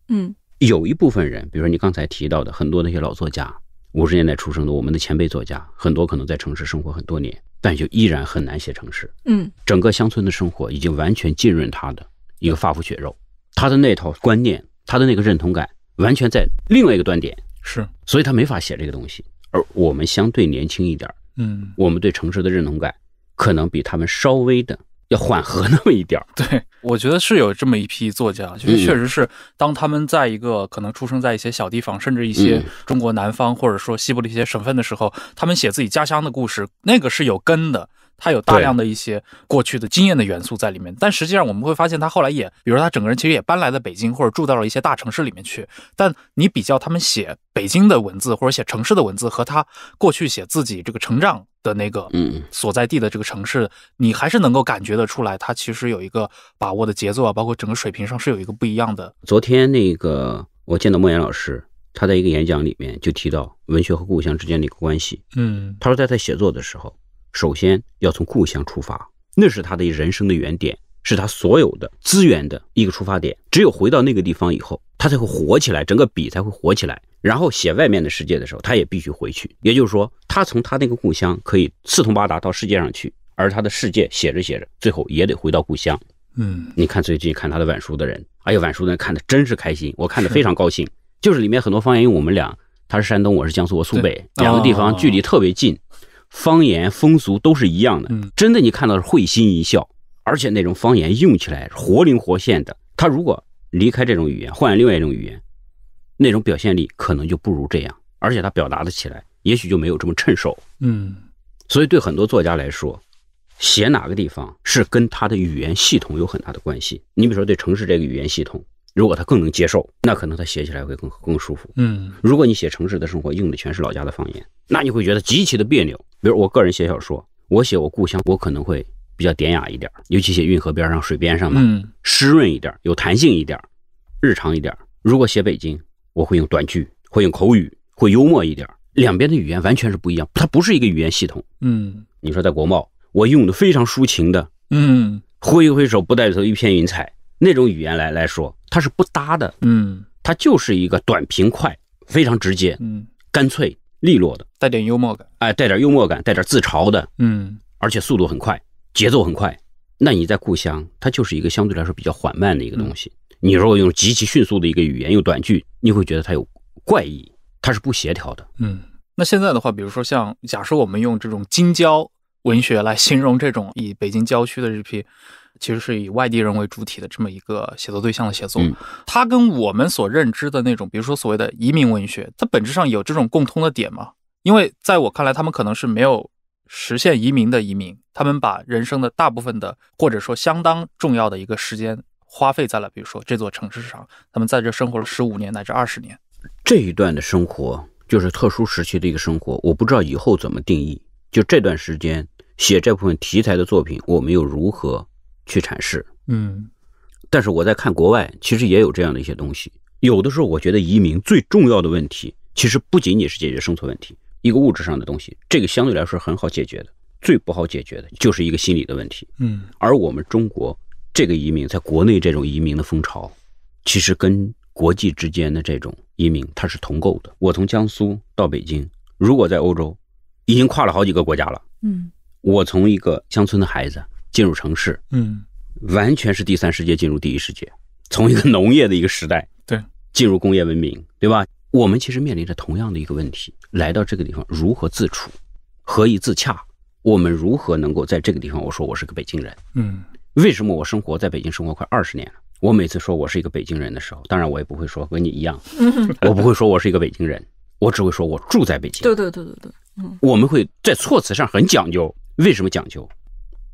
嗯，有一部分人，比如说你刚才提到的很多那些老作家。五十年代出生的我们的前辈作家，很多可能在城市生活很多年，但就依然很难写城市。嗯，整个乡村的生活已经完全浸润他的一个发肤血肉，他的那套观念，他的那个认同感，完全在另外一个端点。是，所以他没法写这个东西。而我们相对年轻一点，嗯，我们对城市的认同感，可能比他们稍微的。要缓和那么一点儿，对，我觉得是有这么一批作家，就是确实是，当他们在一个可能出生在一些小地方，甚至一些中国南方或者说西部的一些省份的时候，他们写自己家乡的故事，那个是有根的，他有大量的一些过去的经验的元素在里面。但实际上我们会发现，他后来也，比如他整个人其实也搬来了北京，或者住到了一些大城市里面去。但你比较他们写北京的文字或者写城市的文字和他过去写自己这个成长。的那个，嗯，所在地的这个城市，你还是能够感觉得出来，它其实有一个把握的节奏啊，包括整个水平上是有一个不一样的。昨天那个我见到莫言老师，他在一个演讲里面就提到文学和故乡之间的一个关系，嗯，他说在他写作的时候，首先要从故乡出发，那是他的人生的原点。是他所有的资源的一个出发点，只有回到那个地方以后，他才会火起来，整个笔才会火起来。然后写外面的世界的时候，他也必须回去。也就是说，他从他那个故乡可以四通八达到世界上去，而他的世界写着写着，最后也得回到故乡。嗯，你看最近看他的晚书的人，哎呀，晚书的人看的真是开心，我看的非常高兴。就是里面很多方言，因为我们俩他是山东，我是江苏，我苏北两个地方距离特别近，方言风俗都是一样的。真的，你看到是会心一笑。而且那种方言用起来活灵活现的，他如果离开这种语言，换另外一种语言，那种表现力可能就不如这样。而且他表达的起来，也许就没有这么趁手。嗯，所以对很多作家来说，写哪个地方是跟他的语言系统有很大的关系。你比如说，对城市这个语言系统，如果他更能接受，那可能他写起来会更更舒服。嗯，如果你写城市的生活，用的全是老家的方言，那你会觉得极其的别扭。比如我个人写小说，我写我故乡，我可能会。比较典雅一点，尤其写运河边上、水边上嘛，湿润一点，有弹性一点，日常一点。如果写北京，我会用短句，会用口语，会幽默一点。两边的语言完全是不一样，它不是一个语言系统。嗯，你说在国贸，我用的非常抒情的，嗯，挥一挥手，不带走一片云彩那种语言来来说，它是不搭的。嗯，它就是一个短平快，非常直接，嗯，干脆利落的，带点幽默感，哎，带点幽默感，带点自嘲的，嗯，而且速度很快。节奏很快，那你在故乡，它就是一个相对来说比较缓慢的一个东西。你如果用极其迅速的一个语言，用短句，你会觉得它有怪异，它是不协调的。嗯，那现在的话，比如说像假设我们用这种京郊文学来形容这种以北京郊区的这批，其实是以外地人为主体的这么一个写作对象的写作，它跟我们所认知的那种，比如说所谓的移民文学，它本质上有这种共通的点吗？因为在我看来，他们可能是没有。实现移民的移民，他们把人生的大部分的，或者说相当重要的一个时间，花费在了比如说这座城市上。他们在这生活了十五年乃至二十年，这一段的生活就是特殊时期的一个生活。我不知道以后怎么定义，就这段时间写这部分题材的作品，我们又如何去阐释？嗯，但是我在看国外，其实也有这样的一些东西。有的时候我觉得移民最重要的问题，其实不仅仅是解决生存问题。一个物质上的东西，这个相对来说很好解决的。最不好解决的就是一个心理的问题。嗯，而我们中国这个移民，在国内这种移民的风潮，其实跟国际之间的这种移民它是同构的。我从江苏到北京，如果在欧洲，已经跨了好几个国家了。嗯，我从一个乡村的孩子进入城市，嗯，完全是第三世界进入第一世界，从一个农业的一个时代对进入工业文明，对吧？我们其实面临着同样的一个问题，来到这个地方如何自处，何以自洽？我们如何能够在这个地方？我说我是个北京人，嗯，为什么我生活在北京生活快二十年了？我每次说我是一个北京人的时候，当然我也不会说跟你一样，我不会说我是一个北京人，我只会说我住在北京。对对对对对，嗯，我们会在措辞上很讲究，为什么讲究？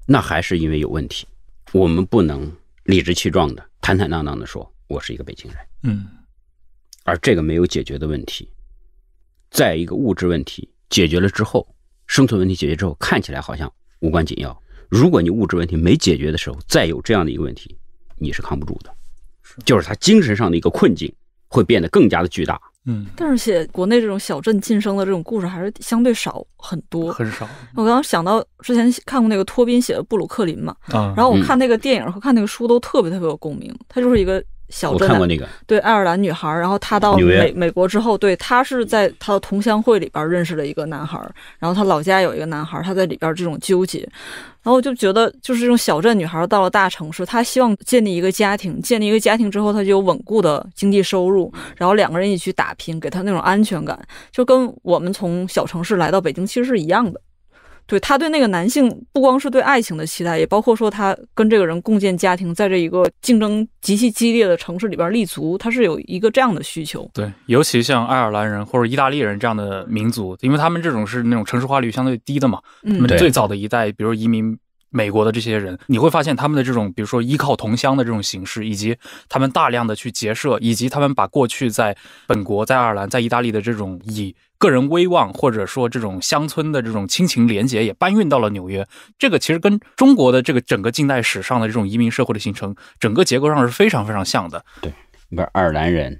那还是因为有问题，我们不能理直气壮的、坦坦荡荡的说我是一个北京人，嗯。而这个没有解决的问题，在一个物质问题解决了之后，生存问题解决之后，看起来好像无关紧要。如果你物质问题没解决的时候，再有这样的一个问题，你是扛不住的。就是他精神上的一个困境会变得更加的巨大。嗯，但是写国内这种小镇晋升的这种故事还是相对少很多，很少。我刚刚想到之前看过那个托宾写的《布鲁克林》嘛，啊，然后我看那个电影和看那个书都特别特别有共鸣。他就是一个。小镇那个对爱尔兰女孩，然后她到美美国之后，对她是在她的同乡会里边认识了一个男孩，然后她老家有一个男孩，她在里边这种纠结，然后就觉得就是这种小镇女孩到了大城市，她希望建立一个家庭，建立一个家庭之后，她就有稳固的经济收入，然后两个人一起去打拼，给她那种安全感，就跟我们从小城市来到北京其实是一样的。对他对那个男性不光是对爱情的期待，也包括说他跟这个人共建家庭，在这一个竞争极其激烈的城市里边立足，他是有一个这样的需求。对，尤其像爱尔兰人或者意大利人这样的民族，因为他们这种是那种城市化率相对低的嘛，他们最早的一代，比如移民美国的这些人，你会发现他们的这种，比如说依靠同乡的这种形式，以及他们大量的去结社，以及他们把过去在本国、在爱尔兰、在意大利的这种以。个人威望，或者说这种乡村的这种亲情连结，也搬运到了纽约。这个其实跟中国的这个整个近代史上的这种移民社会的形成，整个结构上是非常非常像的。对，你比如爱尔兰人，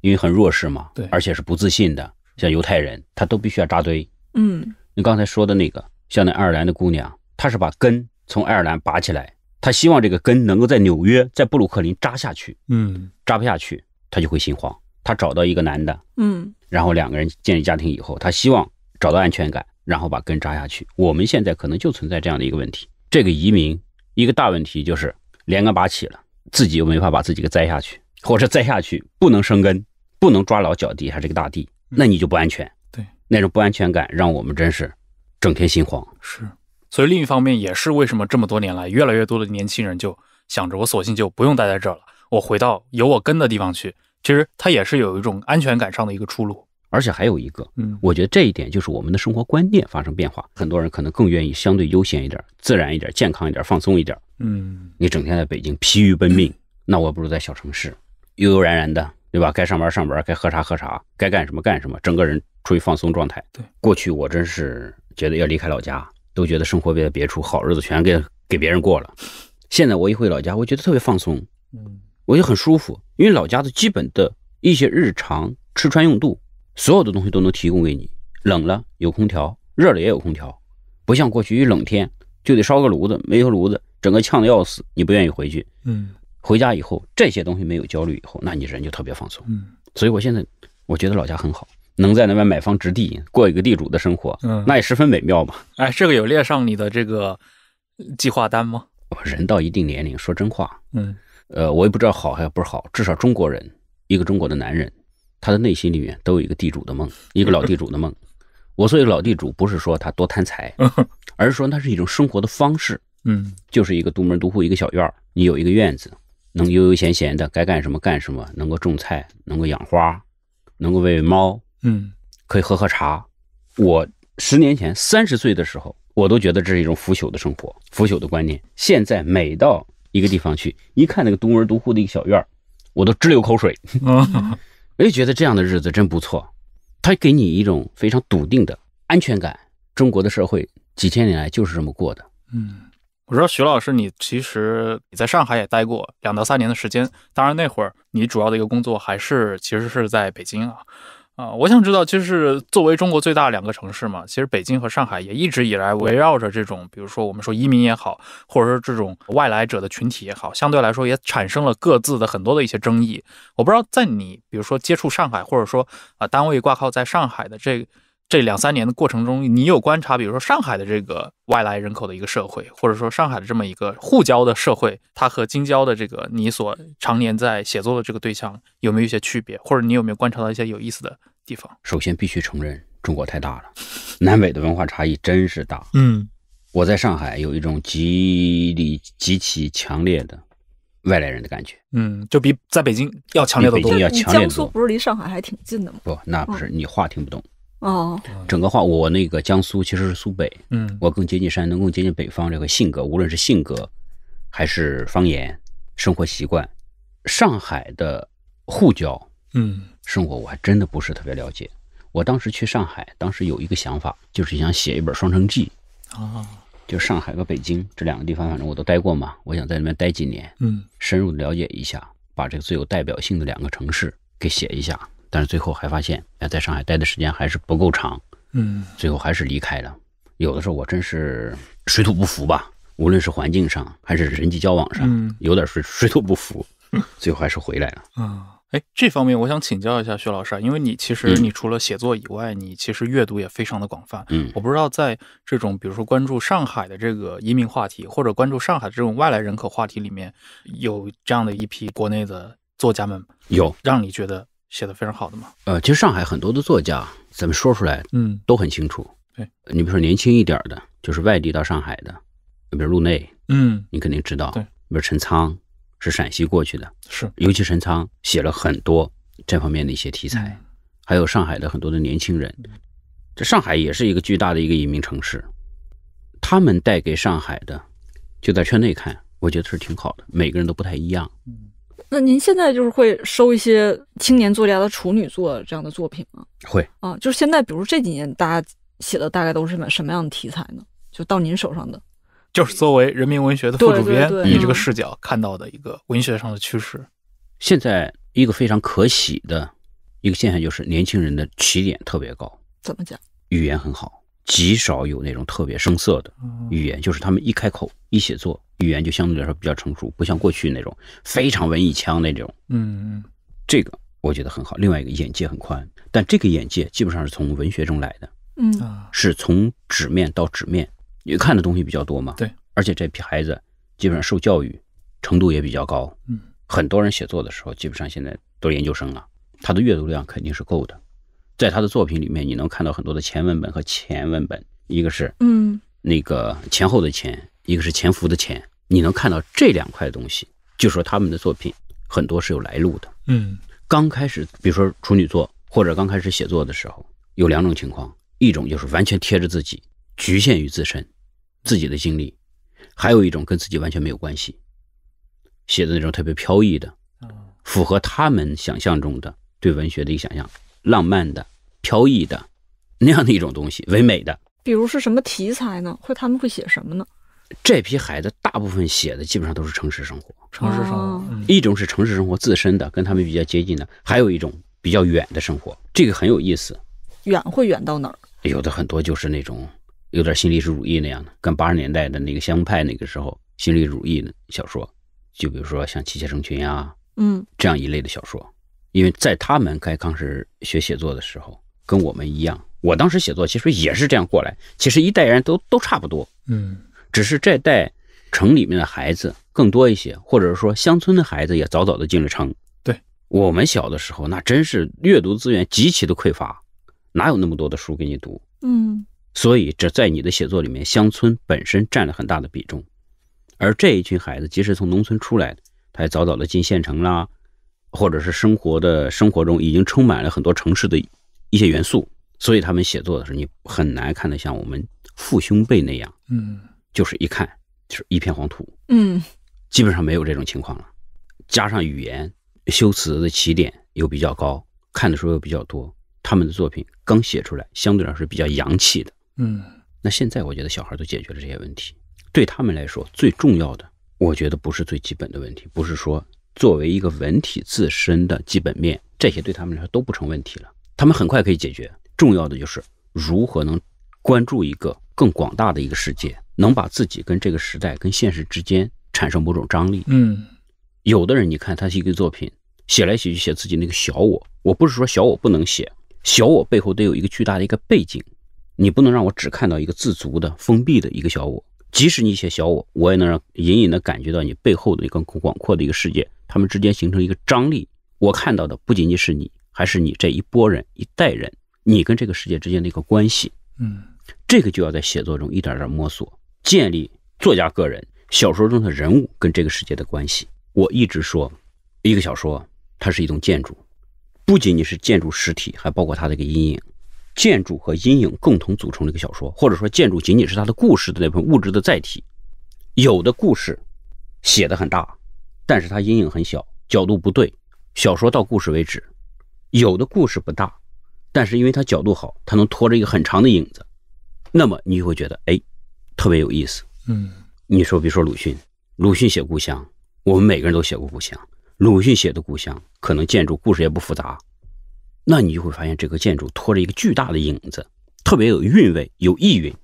因为很弱势嘛，对，而且是不自信的，像犹太人，他都必须要扎堆。嗯，你刚才说的那个，像那爱尔兰的姑娘，她是把根从爱尔兰拔起来，她希望这个根能够在纽约，在布鲁克林扎下去。嗯，扎不下去，她就会心慌。他找到一个男的，嗯，然后两个人建立家庭以后，他希望找到安全感，然后把根扎下去。我们现在可能就存在这样的一个问题：这个移民一个大问题就是连根拔起了，自己又没法把自己给栽下去，或者栽下去不能生根，不能抓牢脚底下这个大地，那你就不安全。对，那种不安全感让我们真是整天心慌。是，所以另一方面也是为什么这么多年来越来越多的年轻人就想着我索性就不用待在这儿了，我回到有我根的地方去。其实它也是有一种安全感上的一个出路，而且还有一个，嗯，我觉得这一点就是我们的生活观念发生变化，很多人可能更愿意相对悠闲一点、自然一点、健康一点、放松一点。嗯，你整天在北京疲于奔命，那我不如在小城市悠悠然然的，对吧？该上班上班，该喝茶喝茶，该干什么干什么，整个人处于放松状态。对，过去我真是觉得要离开老家，都觉得生活别在别处，好日子全给给别人过了。现在我一回老家，我觉得特别放松，嗯，我就很舒服。因为老家的基本的一些日常吃穿用度，所有的东西都能提供给你。冷了有空调，热了也有空调，不像过去一冷天就得烧个炉子，没有炉子整个呛得要死，你不愿意回去。嗯，回家以后这些东西没有焦虑以后，那你人就特别放松。嗯，所以我现在我觉得老家很好，能在那边买房置地，过一个地主的生活，嗯，那也十分美妙嘛。哎，这个有列上你的这个计划单吗？人到一定年龄，说真话，嗯。呃，我也不知道好还是不好。至少中国人，一个中国的男人，他的内心里面都有一个地主的梦，一个老地主的梦。我所谓老地主，不是说他多贪财，而是说那是一种生活的方式。嗯，就是一个独门独户一个小院你有一个院子，能悠悠闲闲的，该干什么干什么，能够种菜，能够养花，能够喂猫，嗯，可以喝喝茶。我十年前三十岁的时候，我都觉得这是一种腐朽的生活，腐朽的观念。现在每到一个地方去一看那个独门独户的一个小院我都直流口水。我也觉得这样的日子真不错，它给你一种非常笃定的安全感。中国的社会几千年来就是这么过的。嗯，我说徐老师，你其实你在上海也待过两到三年的时间，当然那会儿你主要的一个工作还是其实是在北京啊。啊，我想知道，就是作为中国最大两个城市嘛，其实北京和上海也一直以来围绕着这种，比如说我们说移民也好，或者说这种外来者的群体也好，相对来说也产生了各自的很多的一些争议。我不知道在你，比如说接触上海，或者说啊单位挂靠在上海的这。这两三年的过程中，你有观察，比如说上海的这个外来人口的一个社会，或者说上海的这么一个沪郊的社会，它和京郊的这个你所常年在写作的这个对象有没有一些区别？或者你有没有观察到一些有意思的地方？首先必须承认，中国太大了，南北的文化差异真是大。嗯，我在上海有一种极里极其强烈的外来人的感觉。嗯，就比在北京要强烈得多。北京要强烈得多。江苏不是离上海还挺近的吗？不，那不是你话听不懂。哦，整个话我那个江苏其实是苏北，嗯，我更接近山，东，更接近北方这个性格，无论是性格还是方言、生活习惯，上海的沪郊，嗯，生活我还真的不是特别了解。我当时去上海，当时有一个想法，就是想写一本双城记，啊，就上海和北京这两个地方，反正我都待过嘛，我想在那边待几年，嗯，深入了解一下，把这个最有代表性的两个城市给写一下。但是最后还发现，在上海待的时间还是不够长，嗯，最后还是离开了。有的时候我真是水土不服吧，无论是环境上还是人际交往上，有点水水土不服，最后还是回来了。啊，哎，这方面我想请教一下徐老师，啊，因为你其实你除了写作以外，你其实阅读也非常的广泛。嗯，我不知道在这种比如说关注上海的这个移民话题，或者关注上海这种外来人口话题里面，有这样的一批国内的作家们，有让你觉得。写的非常好的嘛？呃，其实上海很多的作家，咱们说出来，嗯，都很清楚。对，你比如说年轻一点的，就是外地到上海的，比如陆内，嗯，你肯定知道。对，比如陈仓是陕西过去的，是，尤其陈仓写了很多这方面的一些题材，还有上海的很多的年轻人，这上海也是一个巨大的一个移民城市，他们带给上海的，就在圈内看，我觉得是挺好的，每个人都不太一样。嗯。那您现在就是会收一些青年作家的处女作这样的作品吗？会啊，就是现在，比如这几年大家写的大概都是什么什么样的题材呢？就到您手上的，就是作为人民文学的副主编，以这个视角看到的一个文学上的趋势。现在一个非常可喜的一个现象就是，年轻人的起点特别高。怎么讲？语言很好。极少有那种特别生涩的语言，就是他们一开口、一写作，语言就相对来说比较成熟，不像过去那种非常文艺腔那种。嗯这个我觉得很好。另外一个眼界很宽，但这个眼界基本上是从文学中来的。嗯是从纸面到纸面，你看的东西比较多嘛。对，而且这批孩子基本上受教育程度也比较高。嗯，很多人写作的时候，基本上现在都研究生了，他的阅读量肯定是够的。在他的作品里面，你能看到很多的前文本和前文本，一个是嗯，那个前后的前，一个是潜伏的潜，你能看到这两块东西，就说他们的作品很多是有来路的。嗯，刚开始，比如说处女座或者刚开始写作的时候，有两种情况，一种就是完全贴着自己，局限于自身，自己的经历；，还有一种跟自己完全没有关系，写的那种特别飘逸的，符合他们想象中的对文学的一个想象。浪漫的、飘逸的那样的一种东西，唯美的。比如是什么题材呢？会他们会写什么呢？这批孩子大部分写的基本上都是城市生活，城市生活。一种是城市生活自身的，跟他们比较接近的；还有一种比较远的生活，这个很有意思。远会远到哪儿？有的很多就是那种有点新历史主义那样的，跟八十年代的那个乡派那个时候新历史主义的小说，就比如说像《机械成群》啊，嗯，这样一类的小说。因为在他们刚开始学写作的时候，跟我们一样，我当时写作其实也是这样过来。其实一代人都都差不多，嗯，只是这代城里面的孩子更多一些，或者说乡村的孩子也早早的进了城。对，我们小的时候，那真是阅读资源极其的匮乏，哪有那么多的书给你读？嗯，所以这在你的写作里面，乡村本身占了很大的比重，而这一群孩子即使从农村出来他也早早的进县城啦。或者是生活的生活中已经充满了很多城市的一些元素，所以他们写作的时候，你很难看得像我们父兄辈那样，嗯，就是一看就是一片黄土，嗯，基本上没有这种情况了。加上语言修辞的起点又比较高，看的时候又比较多，他们的作品刚写出来相对来说比较洋气的，嗯。那现在我觉得小孩都解决了这些问题，对他们来说最重要的，我觉得不是最基本的问题，不是说。作为一个文体自身的基本面，这些对他们来说都不成问题了，他们很快可以解决。重要的就是如何能关注一个更广大的一个世界，能把自己跟这个时代、跟现实之间产生某种张力。嗯，有的人，你看他是一个作品，写来写去写自己那个小我。我不是说小我不能写，小我背后得有一个巨大的一个背景，你不能让我只看到一个自足的封闭的一个小我。即使你写小我，我也能让隐隐的感觉到你背后的一更广阔的一个世界。他们之间形成一个张力。我看到的不仅仅是你，还是你这一波人、一代人，你跟这个世界之间的一个关系。嗯，这个就要在写作中一点点摸索、建立作家个人小说中的人物跟这个世界的关系。我一直说，一个小说它是一种建筑，不仅仅是建筑实体，还包括它的一个阴影。建筑和阴影共同组成了一个小说，或者说建筑仅仅是它的故事的那份物质的载体。有的故事写的很大。但是它阴影很小，角度不对。小说到故事为止，有的故事不大，但是因为它角度好，它能拖着一个很长的影子，那么你就会觉得，哎，特别有意思。嗯，你说，比如说鲁迅，鲁迅写故乡，我们每个人都写过故乡，鲁迅写的故乡，可能建筑故事也不复杂，那你就会发现这个建筑拖着一个巨大的影子，特别有韵味，有意蕴。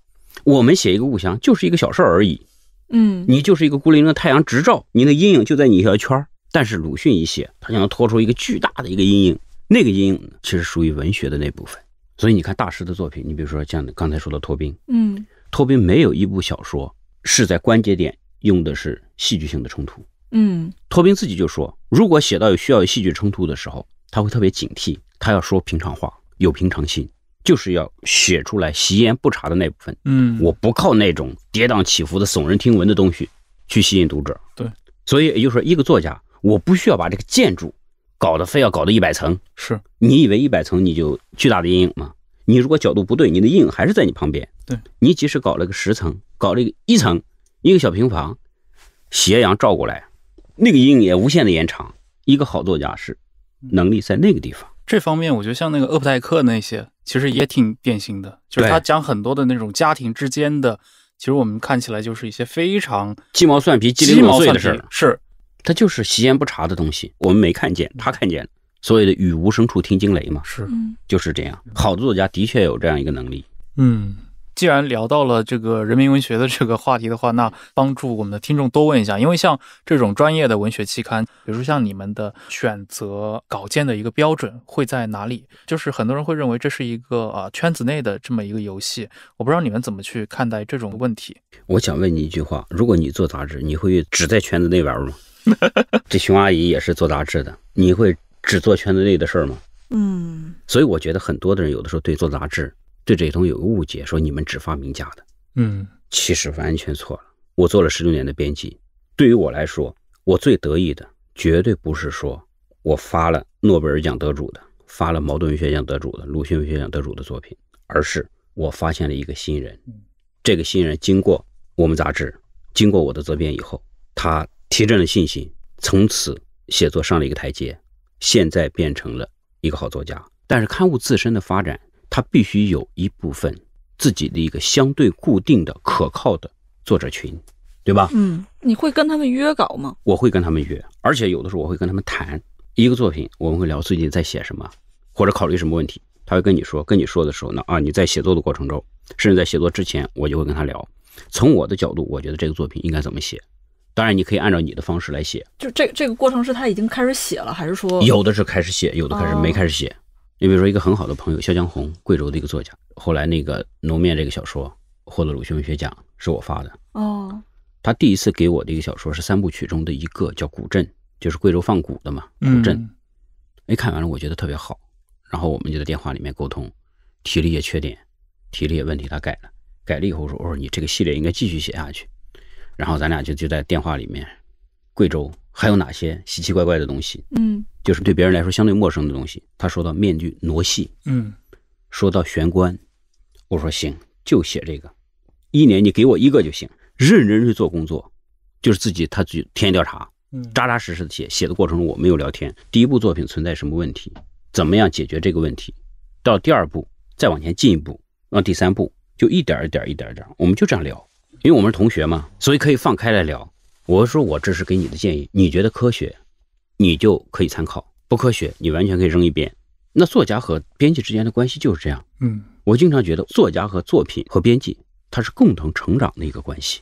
我们写一个故乡，就是一个小事儿而已。嗯，你就是一个孤零零的太阳直照，你的阴影就在你条圈儿。但是鲁迅一写，他就能拖出一个巨大的一个阴影，那个阴影其实属于文学的那部分。所以你看大师的作品，你比如说像刚才说的托宾，嗯，托宾没有一部小说是在关节点用的是戏剧性的冲突。嗯，托宾自己就说，如果写到有需要戏剧冲突的时候，他会特别警惕，他要说平常话，有平常心。就是要写出来习言不查的那部分。嗯，我不靠那种跌宕起伏的耸人听闻的东西去吸引读者。对，所以也就是说，一个作家，我不需要把这个建筑搞得非要搞得一百层。是你以为一百层你就巨大的阴影吗？你如果角度不对，你的阴影还是在你旁边。对你即使搞了个十层，搞了一个一层，一个小平房，斜阳照过来，那个阴影也无限的延长。一个好作家是能力在那个地方。这方面，我觉得像那个厄普泰克那些。其实也挺典型的，就是他讲很多的那种家庭之间的，其实我们看起来就是一些非常鸡毛蒜皮、鸡毛蒜皮的事儿。是，他就是习烟不查的东西，我们没看见，他看见。所谓的“雨无声处听惊雷”嘛，是，就是这样。好的作家的确有这样一个能力。嗯。既然聊到了这个人民文学的这个话题的话，那帮助我们的听众多问一下，因为像这种专业的文学期刊，比如说像你们的选择稿件的一个标准会在哪里？就是很多人会认为这是一个啊圈子内的这么一个游戏，我不知道你们怎么去看待这种问题。我想问你一句话：如果你做杂志，你会只在圈子内玩吗？这熊阿姨也是做杂志的，你会只做圈子内的事儿吗？嗯。所以我觉得很多的人有的时候对做杂志。对这东西有个误解，说你们只发明家的，嗯，其实完全错了。我做了十六年的编辑，对于我来说，我最得意的绝对不是说我发了诺贝尔奖得主的、发了茅盾文学奖得主的、鲁迅文学奖得主的作品，而是我发现了一个新人。这个新人经过我们杂志、经过我的责编以后，他提振了信心，从此写作上了一个台阶，现在变成了一个好作家。但是刊物自身的发展。他必须有一部分自己的一个相对固定的、可靠的作者群，对吧？嗯，你会跟他们约稿吗？我会跟他们约，而且有的时候我会跟他们谈一个作品，我们会聊最近在写什么，或者考虑什么问题。他会跟你说，跟你说的时候呢，啊，你在写作的过程中，甚至在写作之前，我就会跟他聊。从我的角度，我觉得这个作品应该怎么写。当然，你可以按照你的方式来写。就这这个过程是他已经开始写了，还是说有的是开始写，有的开始没开始写？你比如说，一个很好的朋友肖江红，贵州的一个作家，后来那个《农面》这个小说获得鲁迅文学奖，是我发的哦。他第一次给我的一个小说是三部曲中的一个，叫《古镇》，就是贵州放蛊的嘛，《古镇》。哎，看完了我觉得特别好，然后我们就在电话里面沟通，提了一些缺点，提了一些问题，他改了，改了以后说：“我说：“你这个系列应该继续写下去。”然后咱俩就就在电话里面，贵州还有哪些奇奇怪怪的东西？嗯。就是对别人来说相对陌生的东西。他说到面具傩戏，嗯，说到玄关，我说行，就写这个。一年你给我一个就行，认真去做工作，就是自己他去天天调查，扎扎实实的写。写的过程中我没有聊天。第一部作品存在什么问题？怎么样解决这个问题？到第二步再往前进一步，到第三步就一点一点一点一点，我们就这样聊。因为我们是同学嘛，所以可以放开来聊。我说我这是给你的建议，你觉得科学？你就可以参考，不科学，你完全可以扔一边。那作家和编辑之间的关系就是这样。嗯，我经常觉得作家和作品和编辑，它是共同成长的一个关系。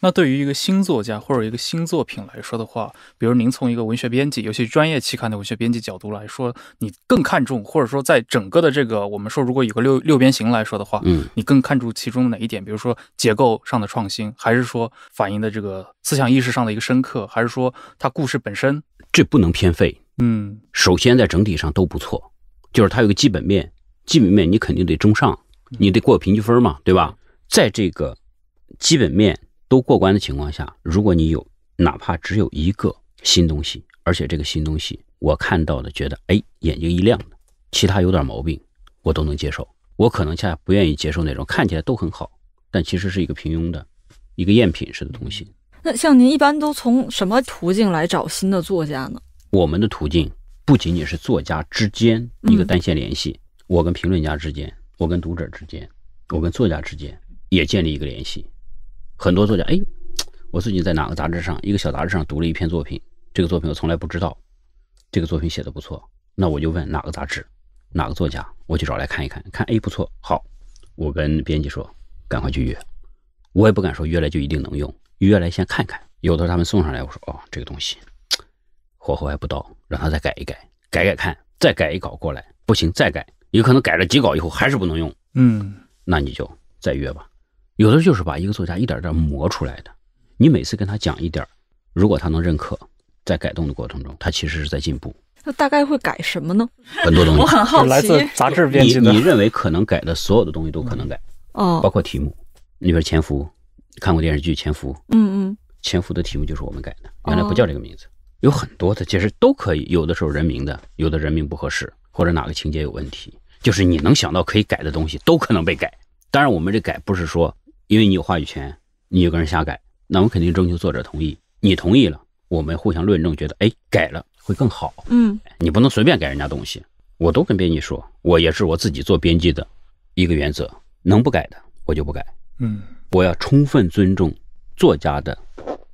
那对于一个新作家或者一个新作品来说的话，比如您从一个文学编辑，尤其专业期刊的文学编辑角度来说，你更看重或者说在整个的这个我们说如果有个六六边形来说的话，嗯，你更看重其中哪一点？比如说结构上的创新，还是说反映的这个思想意识上的一个深刻，还是说它故事本身？这不能偏废，嗯，首先在整体上都不错，就是它有个基本面，基本面你肯定得中上，你得过平均分嘛，对吧？在这个基本面都过关的情况下，如果你有哪怕只有一个新东西，而且这个新东西我看到的觉得哎眼睛一亮的，其他有点毛病我都能接受，我可能恰恰不愿意接受那种看起来都很好，但其实是一个平庸的、一个赝品似的东西。那像您一般都从什么途径来找新的作家呢？我们的途径不仅仅是作家之间一个单线联系，我跟评论家之间，我跟读者之间，我跟作家之间也建立一个联系。很多作家，哎，我最近在哪个杂志上一个小杂志上读了一篇作品，这个作品我从来不知道，这个作品写的不错，那我就问哪个杂志，哪个作家，我去找来看一看，看，哎，不错，好，我跟编辑说，赶快去约，我也不敢说约来就一定能用。约来先看看，有的他们送上来，我说哦，这个东西火候还不到，让他再改一改，改改看，再改一稿过来，不行再改，有可能改了几稿以后还是不能用，嗯，那你就再约吧。有的就是把一个作家一点点磨出来的，你每次跟他讲一点，如果他能认可，在改动的过程中，他其实是在进步。那大概会改什么呢？很多东西，我很好奇。来自杂志编辑的，你你认为可能改的所有的东西都可能改，哦，包括题目，你比如潜伏。看过电视剧《潜伏》？嗯嗯，《潜伏》的题目就是我们改的，原来不叫这个名字。有很多的其实都可以，有的时候人名的，有的人名不合适，或者哪个情节有问题，就是你能想到可以改的东西都可能被改。当然，我们这改不是说因为你有话语权，你有个人瞎改，那我们肯定征求作者同意。你同意了，我们互相论证，觉得哎改了会更好。嗯，你不能随便改人家东西。我都跟编辑说，我也是我自己做编辑的一个原则，能不改的我就不改。嗯。我要充分尊重作家的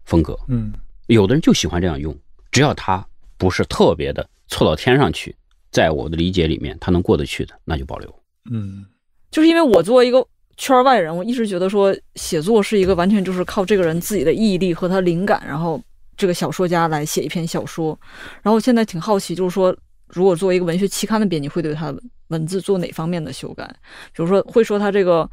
风格，嗯，有的人就喜欢这样用，只要他不是特别的错到天上去，在我的理解里面，他能过得去的，那就保留。嗯，就是因为我作为一个圈外人，我一直觉得说写作是一个完全就是靠这个人自己的毅力和他灵感，然后这个小说家来写一篇小说，然后现在挺好奇，就是说如果作为一个文学期刊的编辑，会对他的文字做哪方面的修改？比如说会说他这个。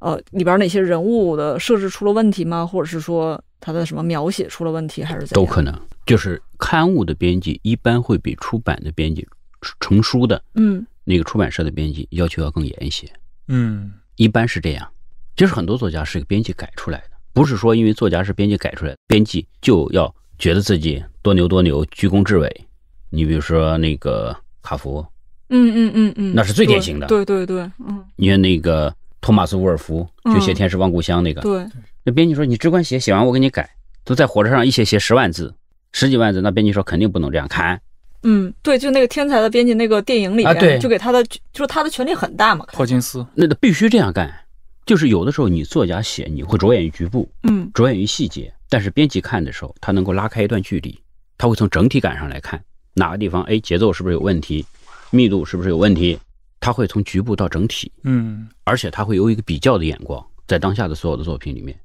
呃，里边哪些人物的设置出了问题吗？或者是说他的什么描写出了问题，还是怎样？都可能。就是刊物的编辑一般会比出版的编辑，成书的嗯那个出版社的编辑要求要更严一些。嗯，一般是这样。其实很多作家是个编辑改出来的，不是说因为作家是编辑改出来的，编辑就要觉得自己多牛多牛，居功至伟。你比如说那个卡夫，嗯嗯嗯嗯，那是最典型的。对对对，嗯，你看那个。托马斯·沃尔夫就写《天使望故乡》那个，对。那编辑说：“你只管写，写完我给你改。”都在火车上一写写十万字、十几万字。那编辑说：“肯定不能这样砍。”嗯，对，就那个天才的编辑，那个电影里边，对，就给他的就是他的权力很大嘛。霍金斯，那必须这样干。就是有的时候你作家写，你会着眼于局部，嗯，着眼于细节，但是编辑看的时候，他能够拉开一段距离，他会从整体感上来看哪个地方，哎，节奏是不是有问题，密度是不是有问题。他会从局部到整体，嗯，而且他会有一个比较的眼光，在当下的所有的作品里面，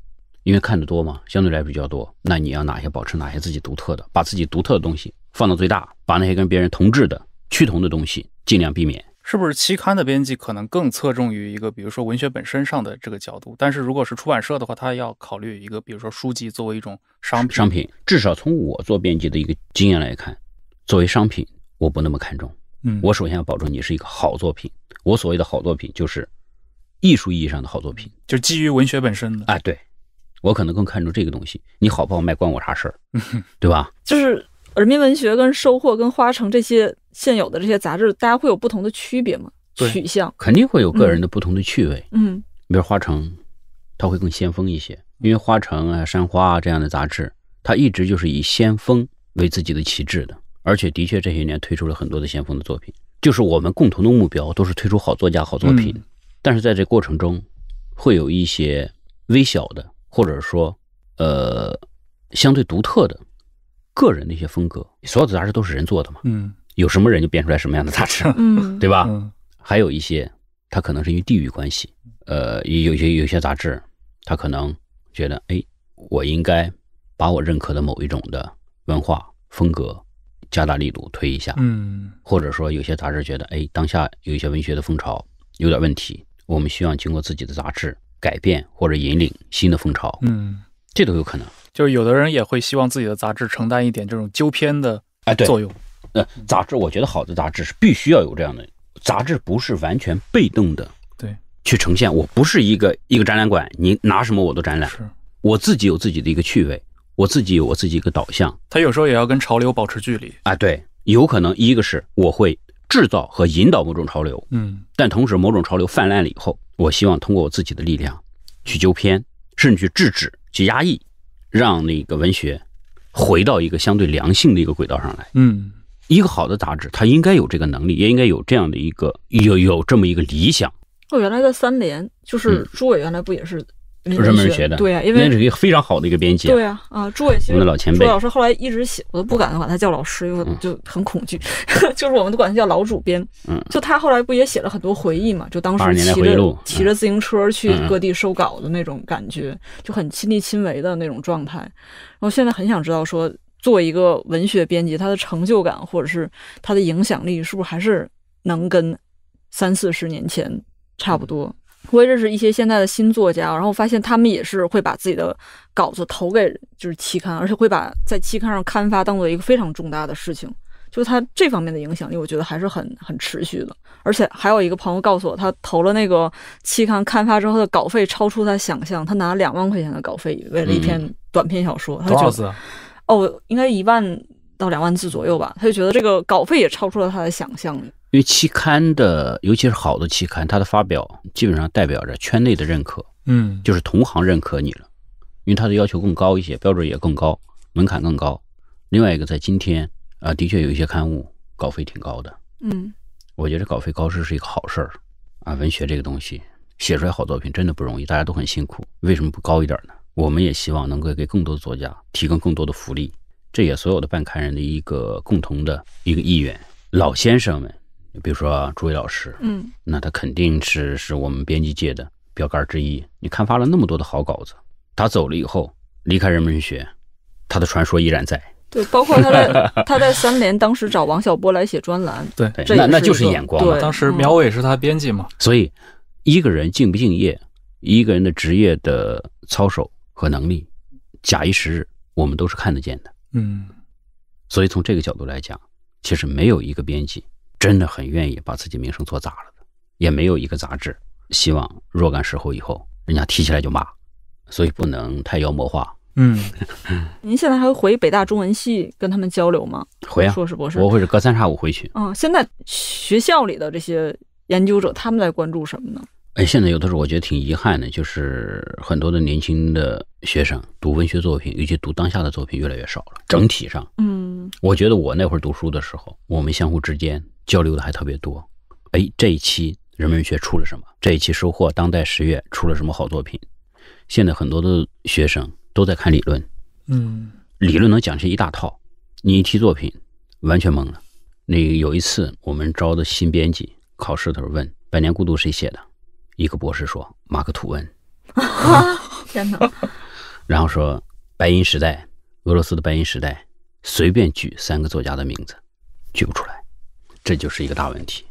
因为看的多嘛，相对来比较多。那你要哪些保持哪些自己独特的，把自己独特的东西放到最大，把那些跟别人同质的趋同的东西尽量避免。是不是期刊的编辑可能更侧重于一个，比如说文学本身上的这个角度？但是如果是出版社的话，他要考虑一个，比如说书籍作为一种商品，商品至少从我做编辑的一个经验来看，作为商品，我不那么看重。嗯，我首先要保证你是一个好作品。我所谓的好作品，就是艺术意义上的好作品，就基于文学本身的。哎，对，我可能更看重这个东西。你好不好卖，关我啥事儿，对吧？就是《人民文学》跟《收获》跟《花城》这些现有的这些杂志，大家会有不同的区别吗？取向肯定会有个人的不同的趣味。嗯，比如《花城》，它会更先锋一些，因为《花城》啊、《山花》这样的杂志，它一直就是以先锋为自己的旗帜的。而且，的确，这些年推出了很多的先锋的作品，就是我们共同的目标都是推出好作家、好作品。但是，在这过程中，会有一些微小的，或者说，呃，相对独特的个人的一些风格。所有的杂志都是人做的嘛，嗯，有什么人就编出来什么样的杂志，嗯，对吧？还有一些，它可能是因为地域关系，呃，有些有些杂志，它可能觉得，哎，我应该把我认可的某一种的文化风格。加大力度推一下，嗯，或者说有些杂志觉得，哎，当下有一些文学的风潮有点问题，我们需要经过自己的杂志改变或者引领新的风潮，嗯，这都有可能。就是有的人也会希望自己的杂志承担一点这种纠偏的，哎，作用。嗯，杂志我觉得好的杂志是必须要有这样的，杂志不是完全被动的，对，去呈现。我不是一个一个展览馆，你拿什么我都展览，是，我自己有自己的一个趣味。我自己有我自己一个导向，他有时候也要跟潮流保持距离啊。对，有可能，一个是我会制造和引导某种潮流，嗯，但同时某种潮流泛滥了以后，我希望通过我自己的力量去纠偏，甚至去制止、去压抑，让那个文学回到一个相对良性的一个轨道上来。嗯，一个好的杂志，它应该有这个能力，也应该有这样的一个有有这么一个理想。我原来在三联，就是朱伟，原来不也是？不是没人学的，对，呀、因为那是一个非常好的一个编辑，对啊，啊，朱伟先生，朱老师后来一直写，我都不敢管他叫老师，因为就很恐惧，就是我们都管他叫老主编。嗯，就他后来不也写了很多回忆嘛？就当时骑着骑着自行车去各地收稿的那种感觉，就很亲力亲为的那种状态。然后现在很想知道，说做一个文学编辑，他的成就感或者是他的影响力，是不是还是能跟三四十年前差不多？我也认识一些现在的新作家，然后发现他们也是会把自己的稿子投给就是期刊，而且会把在期刊上刊发当做一个非常重大的事情。就是他这方面的影响力，我觉得还是很 很持续的。而且还有一个朋友告诉我，他投了那个期刊刊发之后的稿费超出他想象，他拿了两万块钱的稿费，为了一篇短篇小说。多少字？哦，应该一万。到两万字左右吧，他就觉得这个稿费也超出了他的想象。因为期刊的，尤其是好的期刊，它的发表基本上代表着圈内的认可，嗯，就是同行认可你了。因为它的要求更高一些，标准也更高，门槛更高。另外一个，在今天啊，的确有一些刊物稿费挺高的，嗯，我觉得稿费高是是一个好事儿啊。文学这个东西，写出来好作品真的不容易，大家都很辛苦，为什么不高一点呢？我们也希望能够给更多的作家提供更多的福利。这也所有的办刊人的一个共同的一个意愿，老先生们，比如说朱伟老师，嗯，那他肯定是是我们编辑界的标杆之一。你看发了那么多的好稿子，他走了以后，离开《人民文学》，他的传说依然在。对，包括他在他在三联当时找王小波来写专栏，对，那那就是眼光。对，当时苗伟是他编辑嘛，所以一个人敬不敬业，一个人的职业的操守和能力，假以时日，我们都是看得见的。嗯，所以从这个角度来讲，其实没有一个编辑真的很愿意把自己名声做砸了的，也没有一个杂志希望若干时候以后人家提起来就骂，所以不能太妖魔化。嗯，您现在还会回北大中文系跟他们交流吗？回啊，硕士、博士，我会是隔三差五回去。嗯，现在学校里的这些研究者，他们在关注什么呢？哎，现在有的时候我觉得挺遗憾的，就是很多的年轻的学生读文学作品，尤其读当下的作品越来越少了。整体上，嗯，我觉得我那会儿读书的时候，我们相互之间交流的还特别多。哎，这一期《人文学》出了什么？这一期收获《当代十月》出了什么好作品？现在很多的学生都在看理论，嗯，理论能讲出一大套，你一提作品，完全懵了。那有一次我们招的新编辑考试的时候问《百年孤独》谁写的？一个博士说：“马克吐温，天哪！”然后说：“白银时代，俄罗斯的白银时代，随便举三个作家的名字，举不出来，这就是一个大问题。”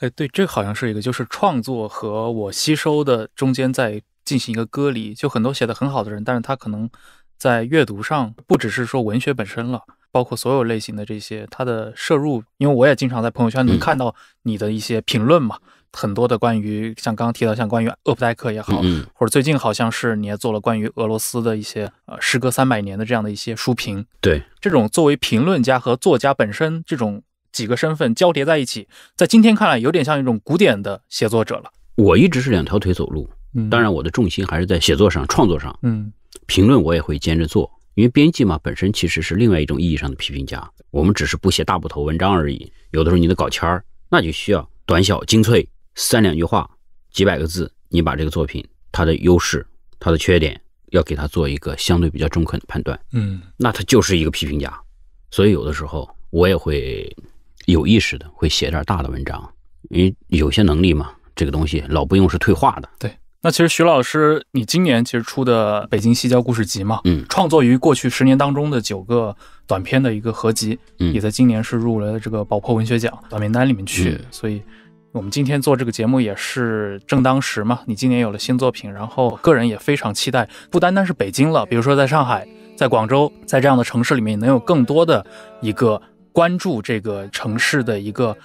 哎，对，这好像是一个，就是创作和我吸收的中间在进行一个隔离。就很多写的很好的人，但是他可能在阅读上不只是说文学本身了，包括所有类型的这些，他的摄入。因为我也经常在朋友圈能看到你的一些评论嘛。很多的关于像刚刚提到，像关于厄普代克也好，嗯，或者最近好像是你也做了关于俄罗斯的一些呃，时隔三百年的这样的一些书评，对，这种作为评论家和作家本身这种几个身份交叠在一起，在今天看来有点像一种古典的写作者了。我一直是两条腿走路，嗯，当然我的重心还是在写作上、创作上，嗯，评论我也会兼着做，因为编辑嘛，本身其实是另外一种意义上的批评家，我们只是不写大部头文章而已，有的时候你的稿签儿那就需要短小精粹。三两句话，几百个字，你把这个作品它的优势、它的缺点，要给它做一个相对比较中肯的判断。嗯，那它就是一个批评家，所以有的时候我也会有意识的会写点大的文章，因为有些能力嘛，这个东西老不用是退化的。对，那其实徐老师，你今年其实出的《北京西郊故事集》嘛，嗯，创作于过去十年当中的九个短篇的一个合集，嗯，也在今年是入了这个宝珀文学奖短名单里面去，所以。我们今天做这个节目也是正当时嘛。你今年有了新作品，然后个人也非常期待，不单单是北京了，比如说在上海、在广州，在这样的城市里面，能有更多的一个关注这个城市的一个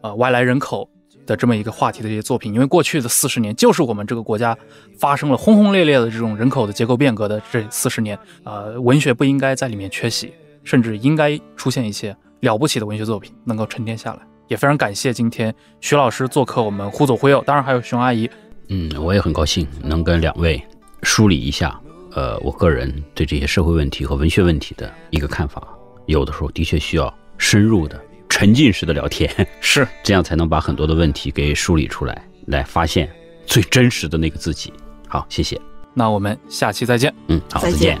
呃外来人口的这么一个话题的一些作品。因为过去的四十年就是我们这个国家发生了轰轰烈烈的这种人口的结构变革的这四十年，呃，文学不应该在里面缺席，甚至应该出现一些了不起的文学作品能够沉淀下来。也非常感谢今天徐老师做客我们忽左忽右，当然还有熊阿姨。嗯，我也很高兴能跟两位梳理一下，呃，我个人对这些社会问题和文学问题的一个看法。有的时候的确需要深入的沉浸式的聊天，是这样才能把很多的问题给梳理出来，来发现最真实的那个自己。好，谢谢。那我们下期再见。嗯，好，再见。